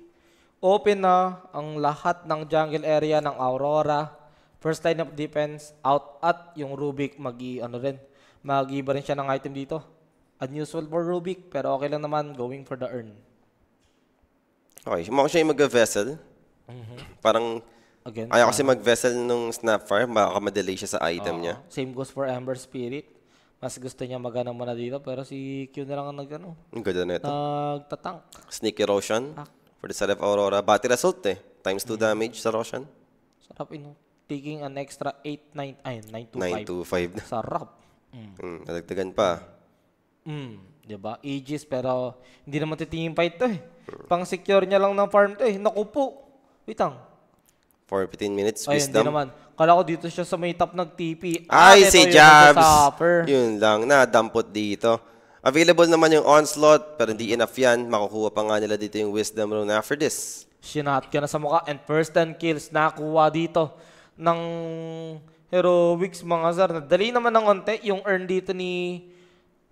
Open na ang lahat ng jungle area ng Aurora. First line of defense, out at yung Rubik mag ano rin, mag rin siya ng item dito. Unusual for Rubik, pero okay lang naman going for the earn. Okay, mukhang siya yung mag-vessel. Mm-hmm. Parang Again, ayaw kasi mag-vessel nung Snapfire, baka madelay siya sa item Oo. niya. Same goes for Ember Spirit. Mas gusto niya magana muna dito pero si Q na lang ang nagano. Ang ganda na ito. Nagtatank. Sneak Erosion Ah. for the side of Aurora. Body Result eh. Times 2 mm. damage sa Roshan. Sarap ino. Taking an extra 8, 9, ay, 9 5. Sarap. Mm. Hmm, nadagdagan pa. Mm. Diba? Aegis pero hindi naman titingin pa ito eh. Pang secure niya lang ng farm to eh. Naku po. Wait lang. For 15 minutes, Ay, wisdom. Ay, naman. Kala ko dito siya sa may top nag TP. Ah, Ay, si Jabs. Yun lang, nadampot dito. Available naman yung Onslaught, pero hindi enough yan. Makukuha pa nga nila dito yung Wisdom Rune after this. Shinat ka na sa mukha. And first 10 kills nakuha dito ng Heroics mga zar. Nadali naman ng onte yung earn dito ni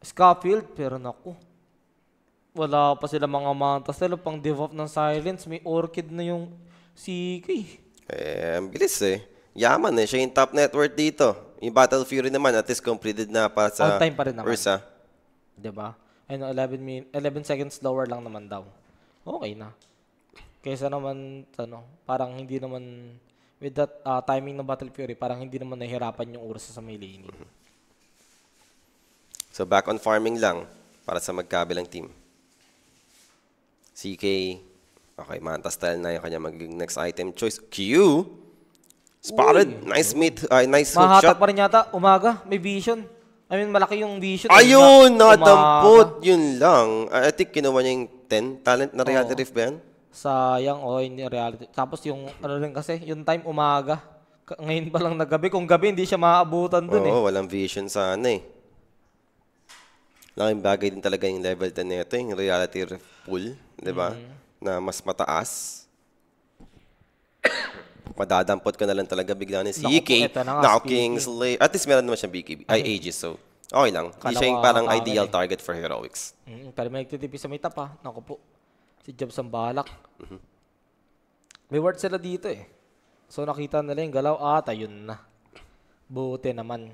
Scafield. Pero naku, wala pa sila mga mantas. Sila pang devop ng silence. May orchid na yung si Kay. Eh, bilis eh. Yaman eh. Siya yung top net worth dito. Yung Battle Fury naman, at least completed na para sa On time pa rin naman. Ursa. Diba? Ayun, 11, min 11 seconds lower lang naman daw. Okay na. Kaysa naman, ano, parang hindi naman, with that uh, timing ng Battle Fury, parang hindi naman nahihirapan yung Ursa sa may laning. So back on farming lang para sa magkabilang team. CK, Okay, Manta style na yung kanya magiging next item choice. Q! Spotted! Uy. Nice meet, uh, nice hook shot. Mahatak pa rin yata. Umaga, may vision. I mean, malaki yung vision. Ayun! natampot! Yun lang. I think kinuha niya yung 10. Talent na reality rift ba yan? Sayang, oh, hindi reality. Tapos yung, ano rin kasi, yung time umaga. Ka- Ngayon pa lang naggabi. Kung gabi, hindi siya maaabutan dun eh. Oo, walang vision sana eh. Laking bagay din talaga yung level 10 na ito, yung reality rift pool. Di ba? Mm-hmm na mas mataas, madadampot ko na lang talaga bigla ni si e Naku, Iki. Kingsley. At least meron naman siyang BKB. Ay, ages. So, okay lang. Hindi siya yung parang ideal eh. target for heroics. Mm, pero may nagtitipis sa may tap ha. Naku po. Si Jobs ang balak. Mm-hmm. May ward sila dito eh. So nakita nila yung galaw. Ah, tayo na. Buti naman.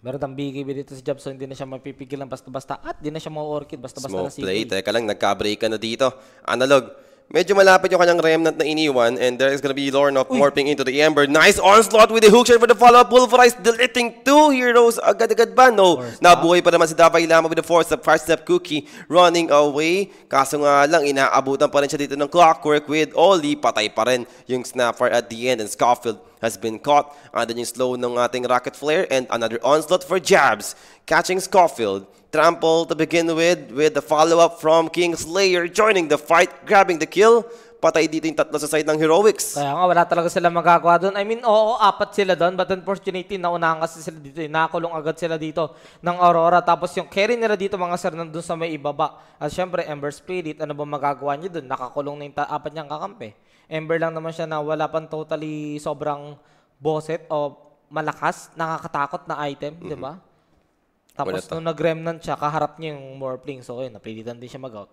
Pero tambigi ba dito si Jobson, hindi na siya mapipigilan basta-basta at hindi na siya ma-orchid basta-basta Smoke na sigil. play, teka lang, nagka-break ka na dito. Analog, medyo malapit yung kanyang remnant na iniwan and there is gonna be Lornoff Uy. morphing into the Ember. Nice onslaught with the hookshot for the follow-up. Pulverize deleting two heroes. Agad-agad ba? No. Nabuhay pa naman si Davay Lama with the force of first step cookie running away. Kaso nga lang, inaabutan pa rin siya dito ng clockwork with Oli. Patay pa rin yung snapper at the end and Scofield has been caught. Another yung slow ng ating rocket flare and another onslaught for Jabs. Catching Scofield. Trample to begin with with the follow-up from Kingslayer joining the fight, grabbing the kill patay dito yung tatlo sa side ng Heroics. Kaya nga, wala talaga sila magagawa doon. I mean, oo, apat sila doon, but unfortunately, naunahan kasi sila dito. Eh. Nakulong agad sila dito ng Aurora. Tapos yung carry nila dito, mga sir, nandun sa may ibaba. At syempre, Ember Spirit, ano ba magagawa niyo doon? Nakakulong na yung apat niyang kakampi. Ember lang naman siya na wala pang totally sobrang bosset o malakas, nakakatakot na item, mm-hmm. di ba? Tapos nung nag-remnant siya, kaharap niya yung Morphling. So, yun, napilitan din siya mag-out.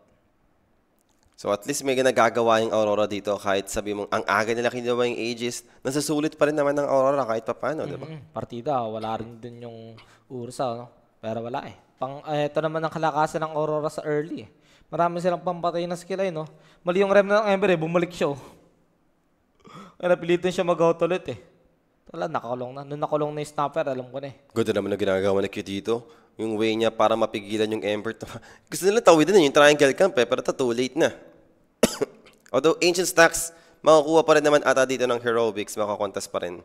So at least may ginagagawa yung Aurora dito kahit sabi mong ang aga nila kinuha yung Aegis, nasasulit pa rin naman ng Aurora kahit papano, mm di ba? Partida, wala rin din yung Ursa, no? pero wala eh. Pang, eh, ito naman ang kalakasan ng Aurora sa early. Eh. Marami silang pampatay na skill eh, no? Mali yung rem ng Ember eh, bumalik siya. Oh. Kaya ah, napilitin siya mag-out ulit eh. Wala, nakakulong na. Nung nakulong na yung snapper, alam ko na eh. Good naman na ginagawa ni Q dito. Yung way niya para mapigilan yung Ember. Gusto nila tawidin na yung triangle camp eh, pero ta too late na. Although Ancient Stacks, makukuha pa rin naman ata dito ng Heroics, makakontest pa rin.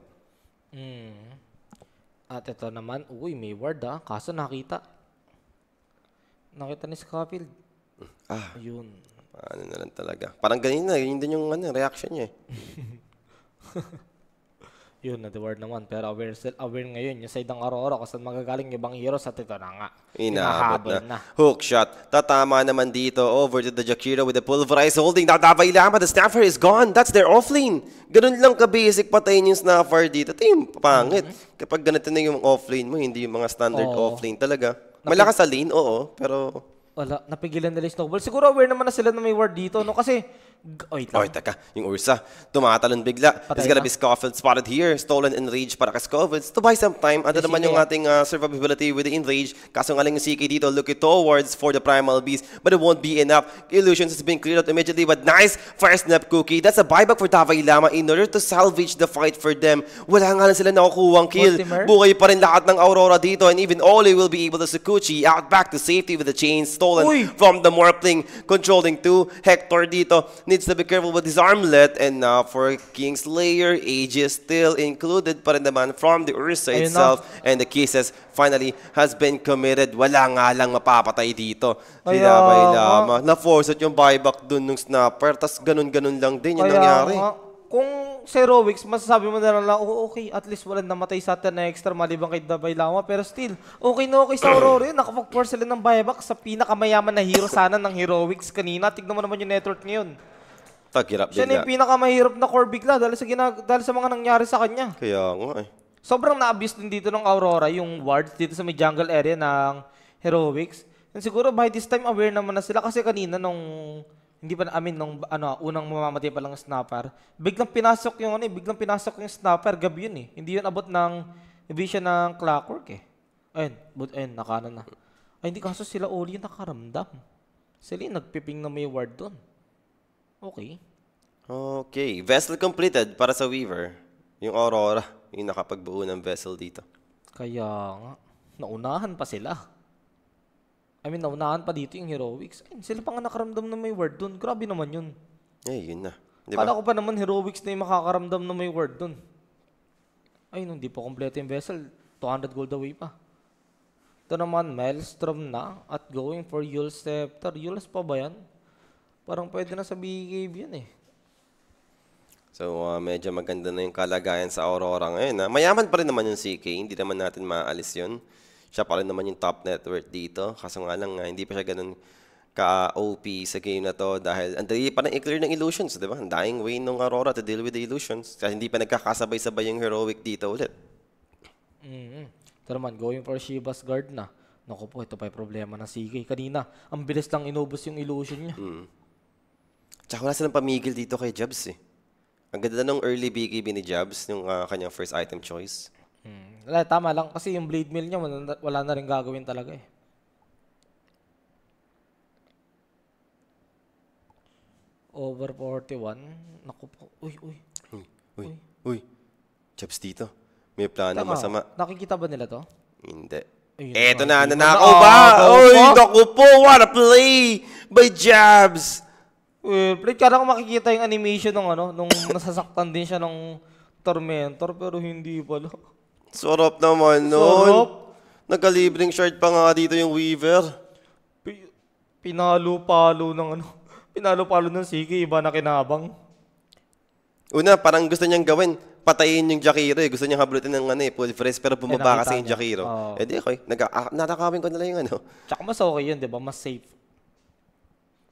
Mm. At ito naman, uy, may ward ah. Kaso nakita. Nakita ni Scofield. Ah. Ayun. Ano na lang talaga. Parang ganyan na, ganyan din yung ano, reaction niya eh. Yun, na the word naman. Pero aware, still aware ngayon yung side ng Aurora kasi magagaling yung ibang hero sa tito na nga. Inahabol na. na. Hook shot. Tatama naman dito. Over to the Jakiro with the pulverize holding. that Dadabay lamang. The snapper is gone. That's their offlane. Ganun lang ka-basic patayin yung snapper dito. Ito yung pangit. Mm -hmm. Kapag ganito na yung offlane mo, hindi yung mga standard oo. offlane talaga. Malakas sa lane, oo. Pero... Wala, napigilan nila yung snowball. Siguro aware naman na sila na may ward dito. No? Kasi Oita ka, yung Ursa. Tumatalon bigla. Patay It's gonna na. be Scofield spotted here. Stolen Enrage para kay Scofield. To buy some time. Ano naman yung ating uh, survivability with the Enrage. Kaso nga lang yung CK dito. Look it towards for the Primal Beast. But it won't be enough. Illusions has been cleared out immediately. But nice fire snap cookie. That's a buyback for Davai in order to salvage the fight for them. Wala nga lang sila nakukuha ang kill. Ultimer. Bukay pa rin lahat ng Aurora dito. And even Oli will be able to Sakuchi out back to safety with the chain stolen Uy. from the Morpling. Controlling 2. Hector dito needs to be careful with his armlet and now for Kingslayer, Age is still included pa rin naman from the Ursa Ayun itself na. and the cases finally has been committed. Wala nga lang mapapatay dito. Kaya, Dinabay Lama. Na-force yung buyback dun nung snapper. Tapos ganun-ganun lang din yung Kaya, nangyari. Nga. Kung zero weeks, masasabi mo na lang, oh, okay, at least walang namatay sa atin na extra maliban kay Dabay Lama. Pero still, okay na okay sa Aurora yun. Nakapag-force sila ng buyback sa pinakamayaman na hero sana ng Heroics kanina. Tignan mo naman yung network ngayon. Tagirap din Siya na yung pinakamahirap na core bigla dahil sa, ginag dahil sa mga nangyari sa kanya. Kaya nga eh. Sobrang na-abuse din dito ng Aurora yung wards dito sa may jungle area ng Heroics. And siguro by this time aware naman na sila kasi kanina nung hindi pa I nung ano, unang mamamatay pa lang snapper, biglang pinasok yung ano, eh, biglang pinasok yung snapper gabi yun eh. Hindi yun abot ng vision ng clockwork eh. Ayun, but ayun, nakanan na. Ay, hindi kaso sila uli yung nakaramdam. Sila yung nagpiping na may ward doon. Okay. Okay. Vessel completed para sa Weaver. Yung Aurora, yung nakapagbuo ng vessel dito. Kaya nga. Naunahan pa sila. I mean, naunahan pa dito yung heroics. Ay, sila pa nga nakaramdam na may word doon. Grabe naman yun. Eh, yun na. Diba? Kala ko pa naman heroics na yung makakaramdam na may word doon. Ay, hindi pa kompleto yung vessel, 200 gold away pa. Ito naman, Maelstrom na at going for Yule Scepter. Yule's pa ba yan? Parang pwede na sa BKB yan eh. So, uh, medyo maganda na yung kalagayan sa Aurora ngayon. Ha? Mayaman pa rin naman yung CK. Hindi naman natin maaalis yun. Siya pa rin naman yung top net dito. Kaso nga lang, uh, hindi pa siya ganun ka-OP sa game na to dahil ang dali pa nang i-clear ng illusions, di ba? Ang dying way ng Aurora to deal with the illusions. Kasi hindi pa nagkakasabay-sabay yung heroic dito ulit. Mm-hmm. Pero man, going for Shiva's guard na. Naku po, ito pa yung problema na sige. Kanina, ang bilis lang inubos yung illusion niya. Mm. Tsaka wala silang pamigil dito kay Jobs eh. Ang ganda nung early BKB ni Jobs, nung uh, kanyang first item choice. Hmm. Wala, tama lang. Kasi yung blade mill niya, wala, wala na rin gagawin talaga eh. Over 41. Naku po. Uy, uy. Hmm. Uy, uy, uy. Jobs dito. May plano tama. masama. Nakikita ba nila to? Hindi. Ayun, Eto na, nanakaw ba? Oy, naku po, what a play by Jabs! Eh, like, karang makikita yung animation ng ano, nung nasasaktan din siya ng tormentor, pero hindi pala. Sarap naman nun. Sarap. Nagkalibring shirt pa nga dito yung Weaver. Pi- pinalo-palo ng ano. Pinalo-palo ng Sige, iba na kinabang. Una, parang gusto niyang gawin, patayin yung Jakiro eh. Gusto niyang hablutin ng ano eh, fresh, pero bumaba kasi yung Jakiro. Oh. Eh di, okay. Nag- ah, ko na lang yung ano. Tsaka mas okay yun, di ba? Mas safe.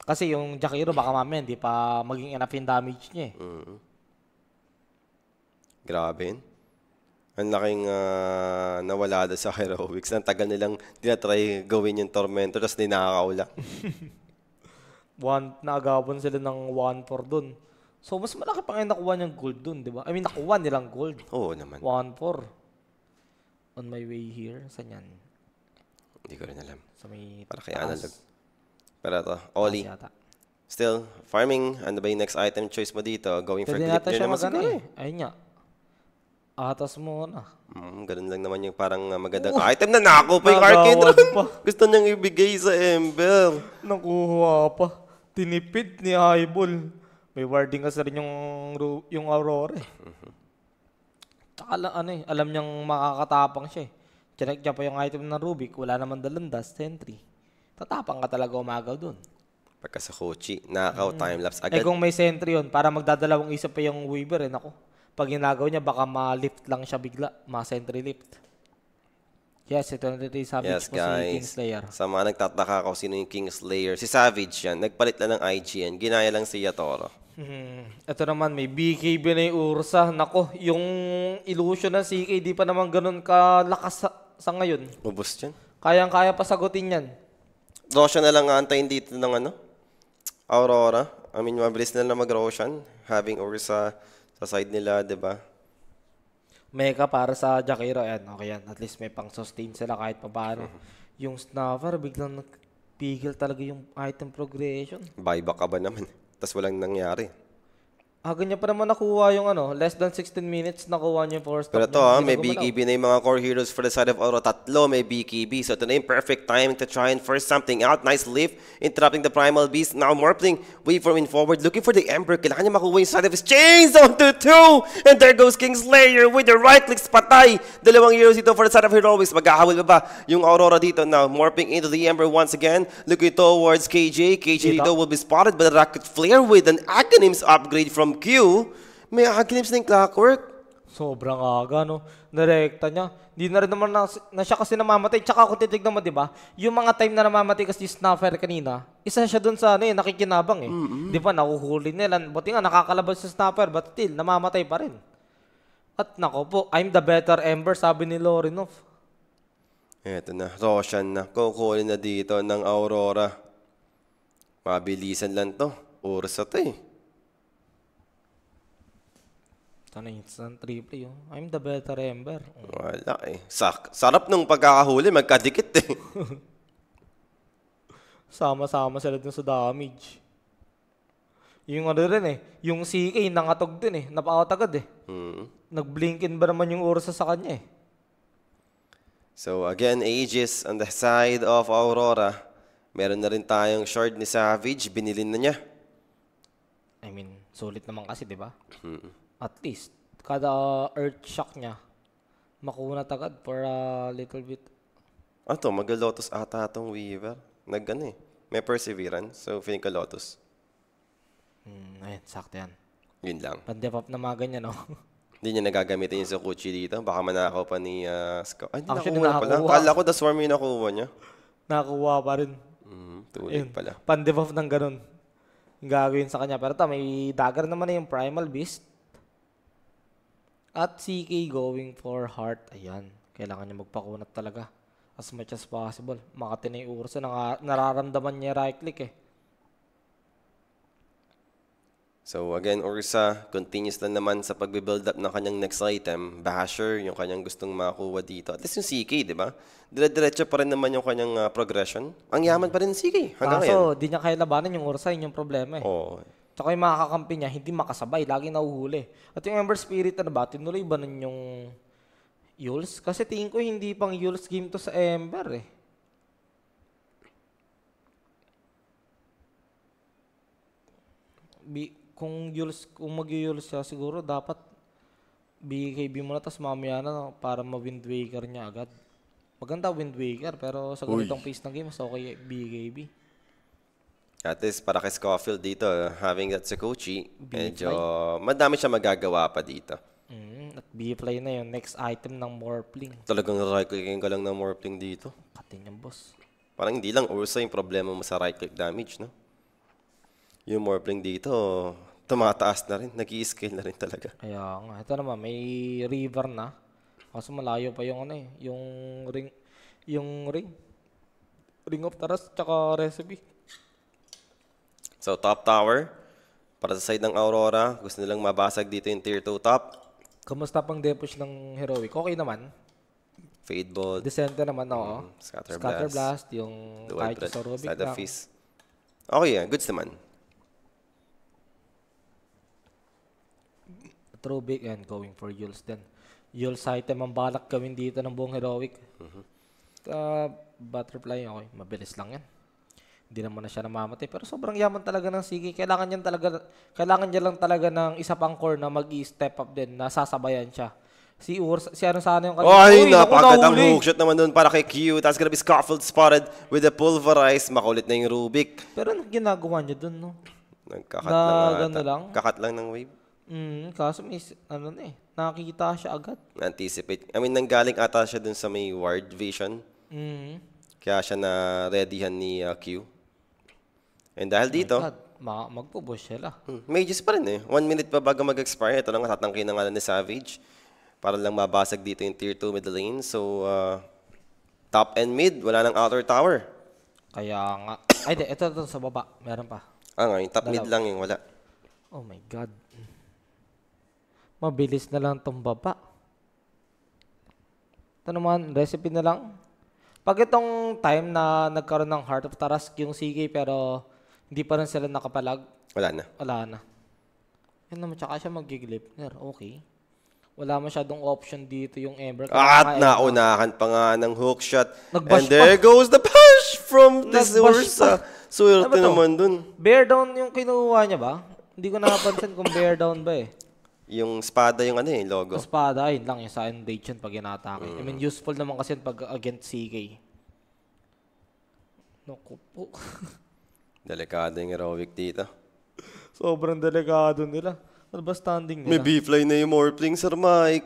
Kasi yung Jakiro baka mamaya hindi pa maging enough yung damage niya eh. Mm. Grabe. Ang laking uh, nawala sa heroics. Ang tagal nilang tinatry gawin yung Tormentor tapos ninakaw lang. one, naagawan sila ng 1-4 dun. So, mas malaki pa ngayon nakuha niyang gold dun, di ba? I mean, nakuha nilang gold. Oo naman. 1-4. On my way here. Saan yan? Hindi ko rin alam. Sa may Para kay Analog. Pero ito, Oli. Still, farming, ano ba yung next item choice mo dito? Going for Pwede glitner naman siguro eh. Ayun niya. Atas mo na. Mm, ganun lang naman yung parang uh, ah, magandang Oh. item na nakuha pa yung Arcane Nagawad pa. Gusto niyang ibigay sa Ember. Nakuha pa. Tinipid ni Highball. May warding kasi rin yung, yung Aurora eh. Mm-hmm. Tsaka lang, ano eh, alam niyang makakatapang siya eh. Chinek niya pa yung item ng Rubik, wala naman dalandas, entry tatapang ka talaga umagaw dun. Pagka sa Kochi, nakakaw mm. time-lapse eh, agad. Eh kung may sentry yun, para magdadalawang isip pa yung Weaver eh, nako. Pag ginagaw niya, baka ma-lift lang siya bigla, ma-sentry lift. Yes, ito na dito yung Savage yes, po guys. si Kingslayer. Sa mga nagtataka ko, sino yung Kingslayer? Si Savage yan. Nagpalit lang ng IGN. Ginaya lang si Yatoro. Hmm. Ito naman, may BKB na yung Ursa. Nako, yung illusion ng CK, di pa naman ganun kalakas sa, sa ngayon. Ubus yan. Kayang-kaya pa sagutin yan. Roshan na lang antayin dito ng ano? Aurora. I mean, mabilis na lang mag-Roshan. Having or sa, sa side nila, di ba? Mega para sa Jakiro. Ayan, okay yan. At least may pang-sustain sila kahit papaano. Mm-hmm. yung Snuffer, biglang nagpigil talaga yung item progression. Buyback ka ba naman? Tapos walang nangyari. Ah, ganyan pa naman nakuha yung ano, less than 16 minutes nakuha niya yung power stop. Pero to, ha, ah, may BKB na yung mga core heroes for the side of Oro. Tatlo may BKB. So ito na yung perfect time to try and first something out. Nice leaf, interrupting the Primal Beast. Now Morphling, waveforming forward, looking for the Ember. Kailangan niya makuha yung side of his chains on to two! And there goes Kingslayer with the right clicks patay. Dalawang heroes dito for the side of Heroics. Maghahawil ba ba yung Aurora dito? Now morphing into the Ember once again. Looking towards KJ. KJ dito will be spotted by the Rocket Flare with an Aghanim's upgrade from from Q, may aginibs ng clockwork. Sobrang aga, no? Narekta niya. Hindi na rin naman na, na siya kasi namamatay. Tsaka kung titignan mo, di ba? Yung mga time na namamatay kasi snuffer kanina, isa siya dun sa ano, eh, nakikinabang eh. Mm-hmm. Di ba? Nakuhuli nila. Buti nga, nakakalabas si snuffer, but still, namamatay pa rin. At nako po, I'm the better Ember, sabi ni Lorinov. Eto na, Roshan na. Kukunin na dito ng Aurora. Mabilisan lang to. Oras na to eh. Tanay, isang triple yun. Oh. I'm the better Ember. Wala eh. Sak sarap nung pagkakahuli, magkadikit eh. Sama-sama sila dun sa damage. Yung ano rin eh, yung CK nangatog dun eh, napakatagad eh. Hmm. Nag-blinkin ba naman yung oras sa kanya eh. So again, Aegis on the side of Aurora. Meron na rin tayong shard ni Savage, binilin na niya. I mean, sulit naman kasi, di ba? Mm -mm at least kada earth shock niya makuna tagad for a little bit. Ato, mag-lotus ata atong Weaver. nag eh. May perseverance. So, feeling ka lotus. Mm, ayun, sakto yan. Yun lang. pang up na mga ganyan, no? Oh. Hindi niya nagagamitin yung Sukuchi dito. Baka manakaw pa ni uh, ah, Scout. Ay, Actually, nakuha na pala. nakakuha. Kala ko the swarm yung nakuha niya. Nakuha pa rin. Mm, tulad Ayun, pala. pang-debuff ng ganun. Gagawin sa kanya. Pero ta, may dagger naman na yung Primal Beast. At CK going for heart. Ayan. Kailangan niya magpakunat talaga. As much as possible. Makati na yung Ursa. Nang, nararamdaman niya right click eh. So again, Ursa continues lang naman sa pagbe up ng kanyang next item. Basher, yung kanyang gustong makuha dito. At least yung CK, di ba? Dire-diretso pa rin naman yung kanyang uh, progression. Ang yaman hmm. pa rin CK hanggang Kaso, ngayon. Kaso, di niya kaya labanan yung Ursa. Yun yung problema eh. Oo. Oh. Tsaka yung mga kakampi niya, hindi makasabay. Lagi nahuhuli. At yung Ember Spirit, ano ba? Tinuloy ba nun yung Yules? Kasi tingin ko hindi pang Yules game to sa Ember eh. Bi kung Yules, kung mag-Yules siya, siguro dapat BKB muna, na, tapos mamaya na para ma-Wind Waker niya agad. Maganda Wind Waker, pero sa ganitong Uy. pace ng game, mas okay BKB. At least para kay Scofield dito, having that Sakuchi, medyo madami siya magagawa pa dito. Mm, at B-fly na yon Next item ng Morpling. Talagang right-clicking ka lang ng Morpling dito. Katin yan, boss. Parang hindi lang Ursa yung problema mo sa right-click damage, no? Yung Morpling dito, tumataas na rin. nag scale na rin talaga. Kaya nga. Ito naman, may river na. Kaso malayo pa yung ano eh, yung ring, yung ring. Ring of Taras, tsaka recipe. So top tower, para sa side ng Aurora, gusto nilang mabasag dito yung tier 2 top. Kumusta pang depush ng Heroic? Okay naman. Fade Bolt. Decente naman, oo. Mm, mm-hmm. Scatter, Scatter Blast. Blast yung Kaito sa Rubik. Side of Fist. Okay yan, goods naman. Trubik and going for Yules then. Yules item ang balak gawin dito ng buong Heroic. Mm -hmm. uh, butterfly, okay. Mabilis lang yan hindi naman na siya namamatay. Pero sobrang yaman talaga ng Sige. Kailangan niya talaga, kailangan niya lang talaga ng isa pang core na mag step up din, nasasabayan siya. Si Ur, si ano sana yung kanina. Oh, ay, napagad ang hookshot naman doon para kay Q. Tapos grabe scaffold spotted with the pulverize. Makulit na yung Rubik. Pero ano ginagawa niya dun, no? Nagkakat na, lang. Na, lang. Kakat lang ng wave. Mm, kaso may, ano na eh, nakikita siya agad. Anticipate. I mean, nanggaling ata siya doon sa may ward vision. Mm. Kaya siya na readyhan ni uh, Q. And dahil dito, God, ma- magpubush sila. Hmm, mages pa rin eh. One minute pa bago mag-expire. Ito lang, tatangkin na nga ano ni Savage para lang mabasag dito yung tier 2 middle lane. So, uh, top and mid, wala nang outer tower. Kaya nga. Ay, di, ito, ito, sa baba. Meron pa. Ah, nga, yung top Dalawa. mid lang yung wala. Oh my God. Mabilis na lang itong baba. Ito naman, recipe na lang. Pag itong time na nagkaroon ng Heart of Tarask yung CK pero hindi pa rin sila nakapalag? Wala na. Wala na. Yan naman, tsaka siya mag-glipner. Okay. Wala masyadong option dito yung Ember. At naunahan pa nga ng hook shot. And there pa. goes the push from this Ursa. Ah, swerte ano naman dun. Bear down yung kinuha niya ba? Hindi ko napansin kung bear down ba eh. Yung espada yung ano eh, logo. Espada, ayun lang yung sign engage yun pag inatake. Mm. I mean, mm. useful naman kasi pag against CK. Naku po. Delikado yung aerobic dito. Sobrang delikado nila. Ano ba standing nila? May B-fly na yung Morphling, Sir Mike.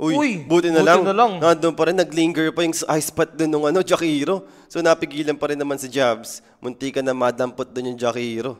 Uy, Uy buti na buti lang. Na lang. Nandun pa rin, naglinger pa yung eye spot dun nung ano, Jakiro. So napigilan pa rin naman si Jabs. Munti ka na madampot dun yung Jakiro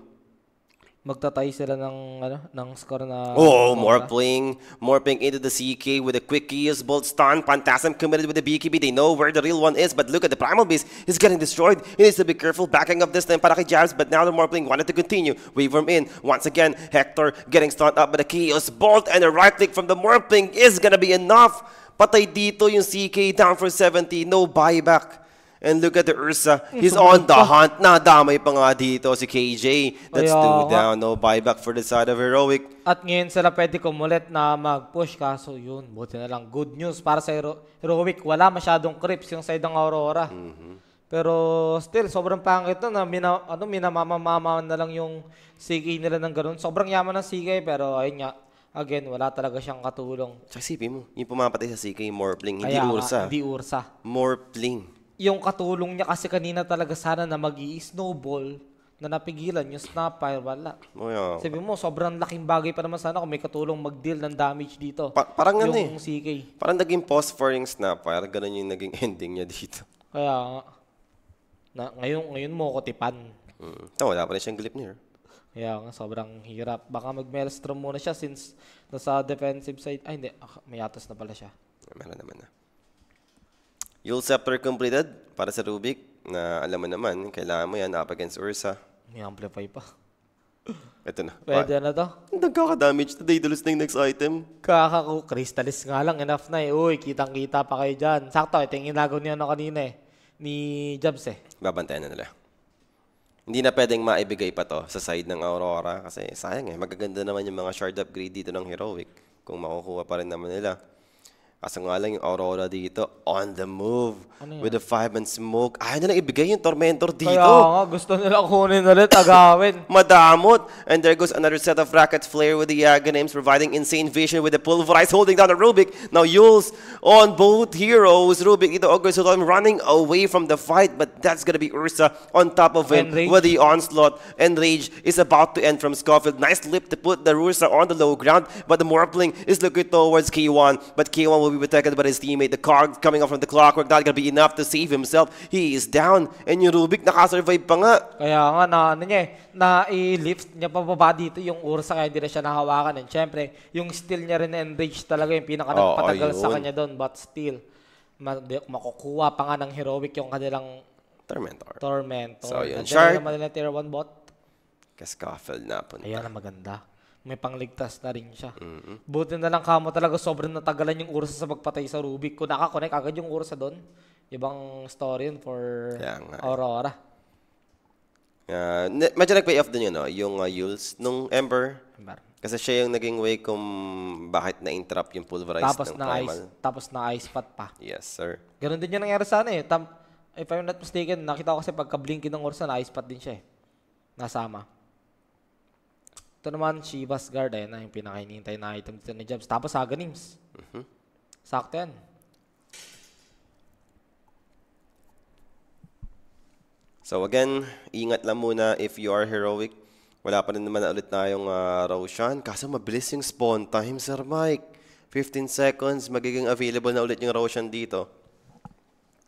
magtatay sila ng ano ng score na Oh, Morpling, Morpling into the CK with a quick Kios Bolt stun. Phantasm committed with the BKB. They know where the real one is, but look at the Primal Beast. He's getting destroyed. He needs to be careful backing up this time para kay Jabs, but now the Morpling wanted to continue. Waveworm in. Once again, Hector getting stunned up by the Kios Bolt and a right click from the Morpling is gonna be enough. Patay dito yung CK down for 70. No buyback. And look at the Ursa. He's on the hunt. Nadamay pa nga dito si KJ. That's two down. No buyback for the side of Heroic. At ngayon sila pwede kumulit na mag-push. Kaso yun, buti na lang. Good news para sa Hero Heroic. Wala masyadong creeps yung side ng Aurora. Mm -hmm. Pero still, sobrang pangit na, mina, ano, minamamamama na lang yung CK nila ng ganun. Sobrang yaman ng CK pero ayun nga, again, wala talaga siyang katulong. Tsaka sipin mo, yung pumapatay sa CK, Morpling, hindi Kaya, Ursa. Hindi Ursa. Morpling yung katulong niya kasi kanina talaga sana na mag snowball na napigilan yung snapper, wala. Oh, yeah. Sabi mo, sobrang laking bagay pa naman sana kung may katulong mag-deal ng damage dito. Pa- parang ano yung ano eh. CK. Parang naging pause for yung snapper, ganun yung naging ending niya dito. Kaya nga. Na, ngayon, ngayon mo ko tipan. Mm. Ito, wala pa rin siyang clip niya. Kaya nga, sobrang hirap. Baka mag-maelstrom muna siya since nasa defensive side. Ay, hindi. Ah, may atas na pala siya. Meron naman na. Yule Scepter completed para sa Rubik na alam mo naman, kailangan mo yan up against Ursa. May amplify pa. Ito na. Pwede na to. Nagkaka-damage to Daedalus na yung next item. Kaka ko, oh, Crystalis nga lang, enough na eh. Uy, kitang-kita pa kayo dyan. Sakto, ito yung inagaw niya ano kanina eh. Ni Jobs eh. Babantayan na nila. Hindi na pwedeng maibigay pa to sa side ng Aurora kasi sayang eh. Magaganda naman yung mga shard upgrade dito ng Heroic kung makukuha pa rin naman nila. kasangalan yung Aurora dito, on the move, ano with the five and smoke. Ayaw nila ibigay yung Tormentor dito. Kaya nga, gusto nila kunin ulit, agawin. Madamot! And there goes another set of Rocket Flare with the Yaga providing insane vision with the Pulverize holding down the Rubik. Now Yules on both heroes. Rubik dito, i oh, Sultan running away from the fight, but that's gonna be Ursa on top of him Enrage. with the Onslaught. Enrage is about to end from Scofield. Nice lip to put the Ursa on the low ground, but the Morpling is looking towards K1, but K1 will will be protected by his teammate. The card coming up from the clockwork, not gonna be enough to save himself. He is down. And yung Rubik, nakasurvive pa nga. Kaya nga, na, ano niya eh, na i-lift niya pababa dito yung Ursa, kaya hindi na siya nahawakan. And syempre, yung steal niya rin na enrage talaga yung pinaka nagpatagal oh, sa kanya doon. But still, makukuha pa nga ng heroic yung kanilang Tormentor. Tormentor. So yun, Shard. Naman nila tier 1 bot. Kaskafel na punta. Ayan ang maganda may pangligtas na rin siya. Mm-hmm. Buti na lang kamo talaga sobrang natagalan yung Ursa sa pagpatay sa Rubik. Kung nakakonek agad yung Ursa doon, ibang story yun for eh. Aurora. Uh, medyo nag-pay off din yun, no? yung uh, Yules nung Ember. Ember. Kasi siya yung naging way kung bakit na-interrupt yung pulverize tapos ng na primal. Ice, tapos na ice pot pa. Yes, sir. Ganun din yung nangyari sana ano eh. Tam if I'm not mistaken, nakita ko kasi pagka-blinking ng Ursa, na ice pot din siya eh. Nasama. Ito naman, Chivas Garden na yung pinakainintay na item dito ni Jobs. Tapos Haganims. Mm-hmm. Sakto yan. So again, ingat lang muna if you are heroic. Wala pa rin naman na ulit tayong uh, Roshan. Kaso mabilis yung spawn time, Sir Mike. 15 seconds, magiging available na ulit yung Roshan dito.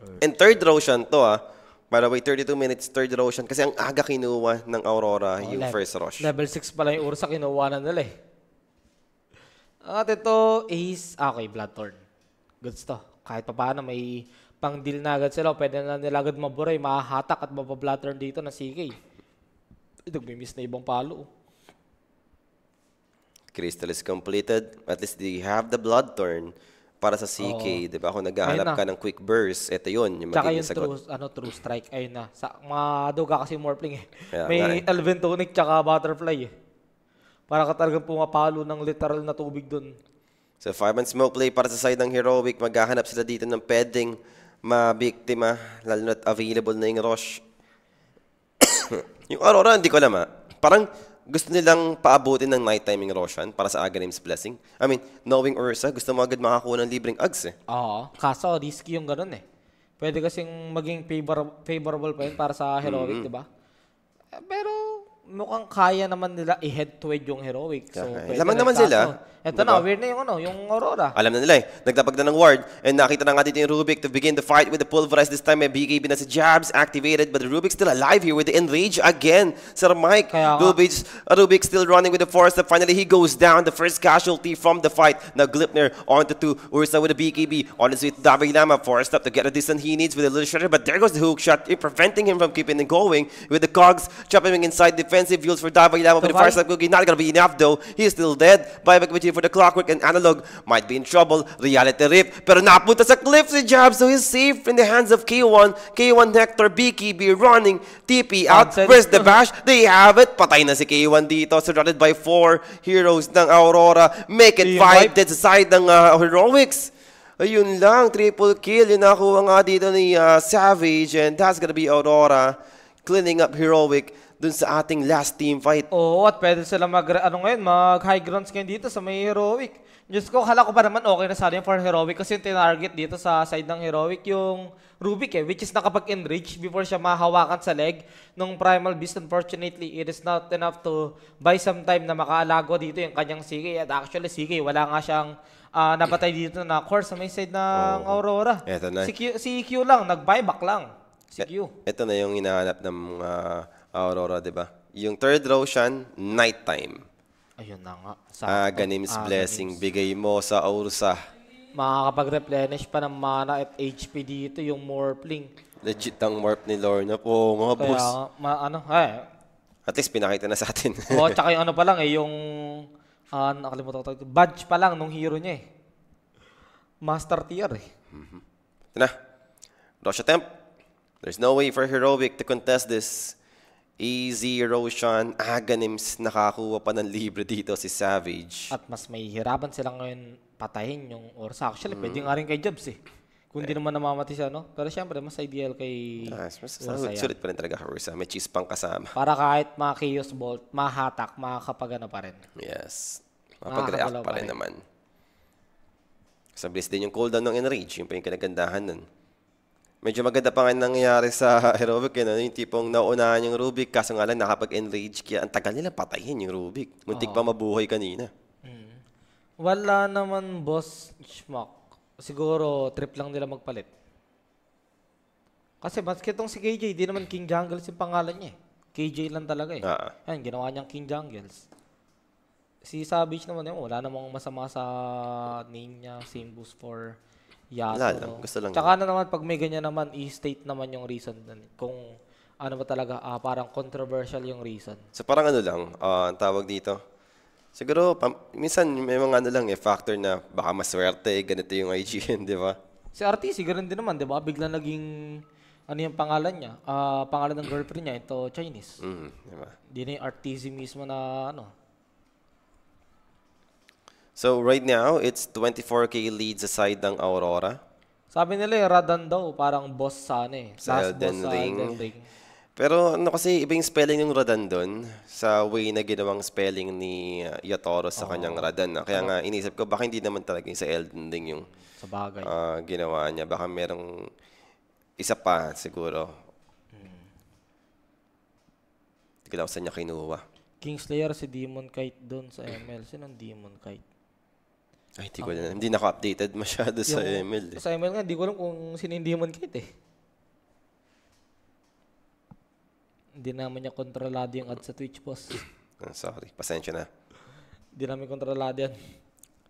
Uh, And third Roshan to ah. By the way, 32 minutes, third Roshan. Kasi ang aga kinuha ng Aurora oh, yung level, first rush. Level 6 pala yung Ursa, kinuha na nila eh. At ito is, ah, okay, Bloodthorn. Goods to. Kahit pa paano, may pang deal na agad sila. Pwede na nila agad maburay, mahahatak at mapabloodthorn dito na CK. miss na ibang palo. Crystal is completed. At least they have the Bloodthorn para sa CK, 'di ba? Kung naghahanap ka ng quick burst, ito 'yun yung Tsaka magiging yung sagot. true, ano, true strike, ayun na. Sa, maduga kasi Morpling eh. Kaya May eh. Elvin Tonic tsaka Butterfly eh. Para ka talagang pumapalo ng literal na tubig doon. So fireman smoke play para sa side ng heroic, maghahanap sila dito ng pwedeng mabiktima lalo na't available na yung rush. yung Aurora hindi ko alam ah. Parang gusto nilang paabutin ng night timing Roshan para sa Aga Blessing. I mean, knowing Ursa, gusto mo agad makakuha ng libreng Ags eh. Oo. Kaso, risky yung ganun eh. Pwede kasing maging favor- favorable pa yun para sa Heroic, mm-hmm. di ba? Pero, mukhang kaya naman nila i-head to head yung heroic. So, okay. Laman naman sila. Ito diba? na, weird na yung ano, yung Aurora. Alam na nila eh. Nagtapag na ng ward. And nakita na nga dito yung Rubik to begin the fight with the Pulverize. This time, may BKB na si Jabs activated. But the Rubik still alive here with the Enrage again. Sir Mike, Rubik, uh, Rubik still running with the Forest. And finally, he goes down. The first casualty from the fight. Now, Glipner onto to Ursa with the BKB. On his way to Davey Lama. Forest up to get a distance he needs with a little shredder. But there goes the hook shot, preventing him from keeping it going with the cogs chopping inside defense. offensive yields for Davai Lamo, but the far side Googie not going to be enough though. He's still dead. Buyback material for the clockwork and analog might be in trouble. Reality Rip, pero put sa cliff si Jab, so he's safe in the hands of K1. K1 Hector, BKB be running. TP out. Outside. Where's the bash? They have it. Patay na si K1 dito. Surrounded by four heroes ng Aurora. Make it five dead sa side ng uh, Heroics. Ayun lang, triple kill. yun nakuha nga dito ni uh, Savage and that's gonna be Aurora cleaning up Heroic. dun sa ating last team fight. Oo, at pwede sila mag, ano ngayon, mag high grounds ngayon dito sa may heroic. Diyos ko, kala ko pa naman okay na sana yung for heroic kasi yung tinarget dito sa side ng heroic yung Rubik eh, which is nakapag-enrich before siya mahawakan sa leg ng Primal Beast. Unfortunately, it is not enough to buy some time na makaalago dito yung kanyang sige. At actually, sige, wala nga siyang uh, napatay dito na course sa may side ng oh, Aurora. na. Si Q, si Q lang, nag-buyback lang. Si e, Q. Eto na yung hinahanap ng mga uh, Aurora, di ba? Yung third row siyan, nighttime. Ayun na nga. Sa ah, ganim's ah, blessing, ganim's. bigay mo sa Ursa. Makakapag-replenish pa ng mana at HP dito yung Morphling. Legit ang Morp ni Lorna po, mga Kaya, boss. ma ano, eh. At least pinakita na sa atin. Oo, oh, tsaka yung ano pa lang eh, yung, uh, nakalimutan ko, badge pa lang nung hero niya eh. Master tier eh. Mm-hmm. Ito na. Rush attempt. There's no way for Heroic to contest this. Easy, Roshan, Aganims, ah, nakakuha pa ng libre dito si Savage. At mas may hirapan sila ngayon patayin yung Orsa. Actually, mm. pwede nga rin kay Jobs eh. Kung hindi eh. naman namamati siya, no? Pero siyempre, mas ideal kay yes, ah, mas Ursa yan. Sulit pa rin talaga kay Ursa. May cheese pang kasama. Para kahit mga chaos bolt, mahatak, makakapagano pa rin. Yes. Mapag-react pa, pa rin naman. Sa bliss din yung cooldown ng Enrage. Yung pa yung kinagandahan nun. Medyo maganda pa nga nangyayari sa aerobic, yun, eh, ano, yung tipong naunahan yung Rubik, kaso nga lang nakapag-enrage, kaya ang tagal nila patayin yung Rubik. Muntik pa mabuhay kanina. Mm. Wala naman, boss Schmuck. Siguro, trip lang nila magpalit. Kasi maski itong si KJ, di naman King Jungles yung pangalan niya eh. KJ lang talaga eh. Ah. Yan, ginawa niyang King Jungles. Si Savage naman, yun, eh, wala namang masama sa name niya, same boost for Yato. Wala lang. Gusto lang. Tsaka na naman, pag may ganyan naman, i-state naman yung reason. Kung ano ba talaga, ah, parang controversial yung reason. So parang ano lang, ah, ang tawag dito. Siguro, pam- minsan may mga ano lang eh, factor na baka maswerte, ganito yung IGN, di ba? Si RT, ganun din naman, di ba? Bigla naging, ano yung pangalan niya? Ah, pangalan ng girlfriend niya, ito Chinese. Mm, di ba? Di na yung RTC mismo na, ano, So right now, it's 24K leads aside ng Aurora. Sabi nila yung Radan daw, parang boss eh. sa ano eh. Sa Last Elden boss Ring. sa Elden Ring. Pero ano kasi, iba yung spelling ng Radan doon sa way na ginawang spelling ni uh, Yatoro sa Oo. kanyang Radan. ah. Kaya ano? nga inisip ko, baka hindi naman talaga yung sa Elden Ring yung Sa bagay. ah, ginawa niya. Baka merong isa pa siguro. Hmm. Hindi ko alam saan niya kinuha. Kingslayer si Demon Kite doon sa ML. Sino ang Demon Kite? Ay, hindi ko na. Hindi nako updated masyado yung, sa ML. Eh. Sa ML nga, hindi ko alam kung sino yung Demon Knight eh. Hindi naman niya kontrolado yung ad sa Twitch, boss. Ah, sorry, pasensya na. Hindi namin kontrolado yan.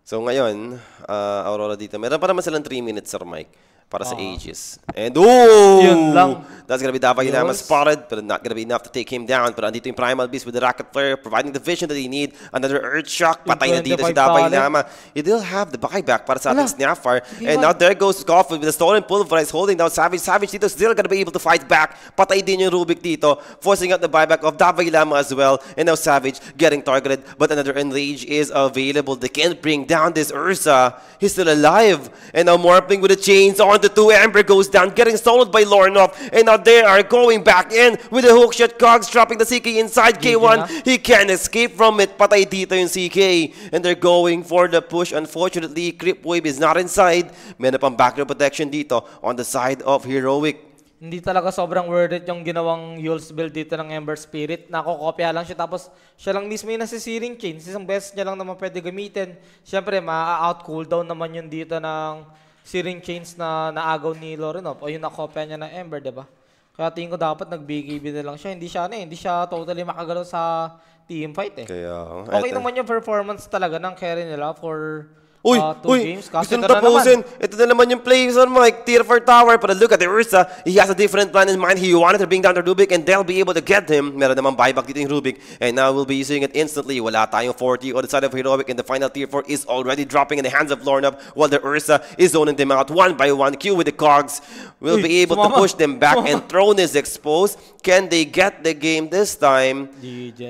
So ngayon, uh, Aurora dito, meron pa naman silang 3 minutes, Sir Mike. para uh ages. And oh! That's gonna be Dava Lama spotted, but not gonna be enough to take him down. But andito yung Primal Beast with the Rocket Flare, providing the vision that he need. Another Earth Shock. Patay na dito si Dava Yunama. He still have the buyback para sa ating Snapfire. And now there goes Goff with the stolen Pulverize holding down Savage. Savage dito still gonna be able to fight back. Patay din yung Rubik dito, forcing out the buyback of Dava Lama as well. And now Savage getting targeted, but another Enrage is available. They can't bring down this Ursa. He's still alive. And now Morpling with the chains on down, the two Ember goes down, getting stolen by Lorinov, and now they are going back in with the hookshot. shot. Cogs dropping the CK inside K1. He can't escape from it. Patay dito yung CK. And they're going for the push. Unfortunately, Creep Wave is not inside. May na pang backdoor protection dito on the side of Heroic hindi talaga sobrang worth it yung ginawang Yule's build dito ng Ember Spirit. Nakokopya lang siya. Tapos, siya lang mismo yung nasisiring chain. Isang best niya lang naman pwede gamitin. Siyempre, ma-out cooldown naman yun dito ng Searing Chains na naagaw ni Lorenov o yung nakopya niya ng Ember, di ba? Kaya tingin ko dapat nag-BKB na lang siya. Hindi siya ano eh, hindi siya totally makagalaw sa team fight eh. Kaya, oh, okay eto. naman yung performance talaga ng carry nila for Uy, uh, uy, gusto nang tapusin. Na Ito na naman yung play on Mike. Tier 4 tower. But look at the Ursa. Ah. He has a different plan in mind. He wanted to bring down the Rubik and they'll be able to get him. Meron naman buyback dito yung Rubik. And now we'll be using it instantly. Wala tayong 40 on the side of Heroic. And the final Tier 4 is already dropping in the hands of Lornup, while the Ursa ah, is zoning them out one by one. Q with the Cogs will be able sumama. to push them back. Sumama. And Throne is exposed. Can they get the game this time?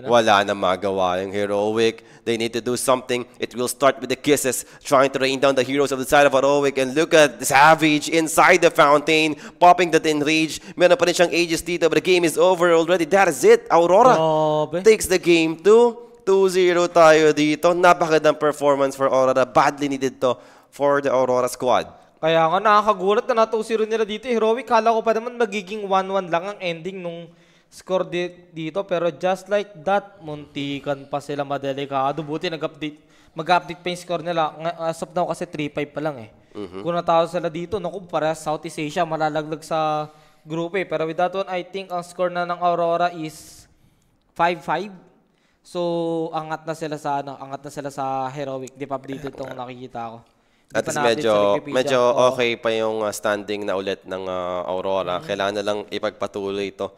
Wala na magawa yung Heroic. They need to do something. It will start with the kisses. trying to rain down the heroes of the side of Aroic. And look at Savage inside the fountain, popping the enrage. Meron pa rin siyang ages dito, but the game is over already. That is it. Aurora Grabe. takes the game to 2-0 tayo dito. Napakagandang performance for Aurora. Badly needed to for the Aurora squad. Kaya nga nakakagulat na na 2-0 nila dito. Eh. Heroic, kala ko pa naman magiging 1-1 lang ang ending nung score dito. Pero just like that, muntikan pa sila madelikado. Buti nag-update mag-update pa yung score nila. As of now kasi 3-5 pa lang eh. Mm-hmm. Kung natalo sila dito, naku, para Southeast Asia, malalaglag sa group eh. Pero with that one, I think ang score na ng Aurora is 5-5. So, angat na sila sa ano, angat na sila sa heroic. Di pa updated itong nakikita ko. Di At medyo, medyo okay pa yung uh, standing na ulit ng uh, Aurora. Mm-hmm. Kailangan na lang ipagpatuloy ito.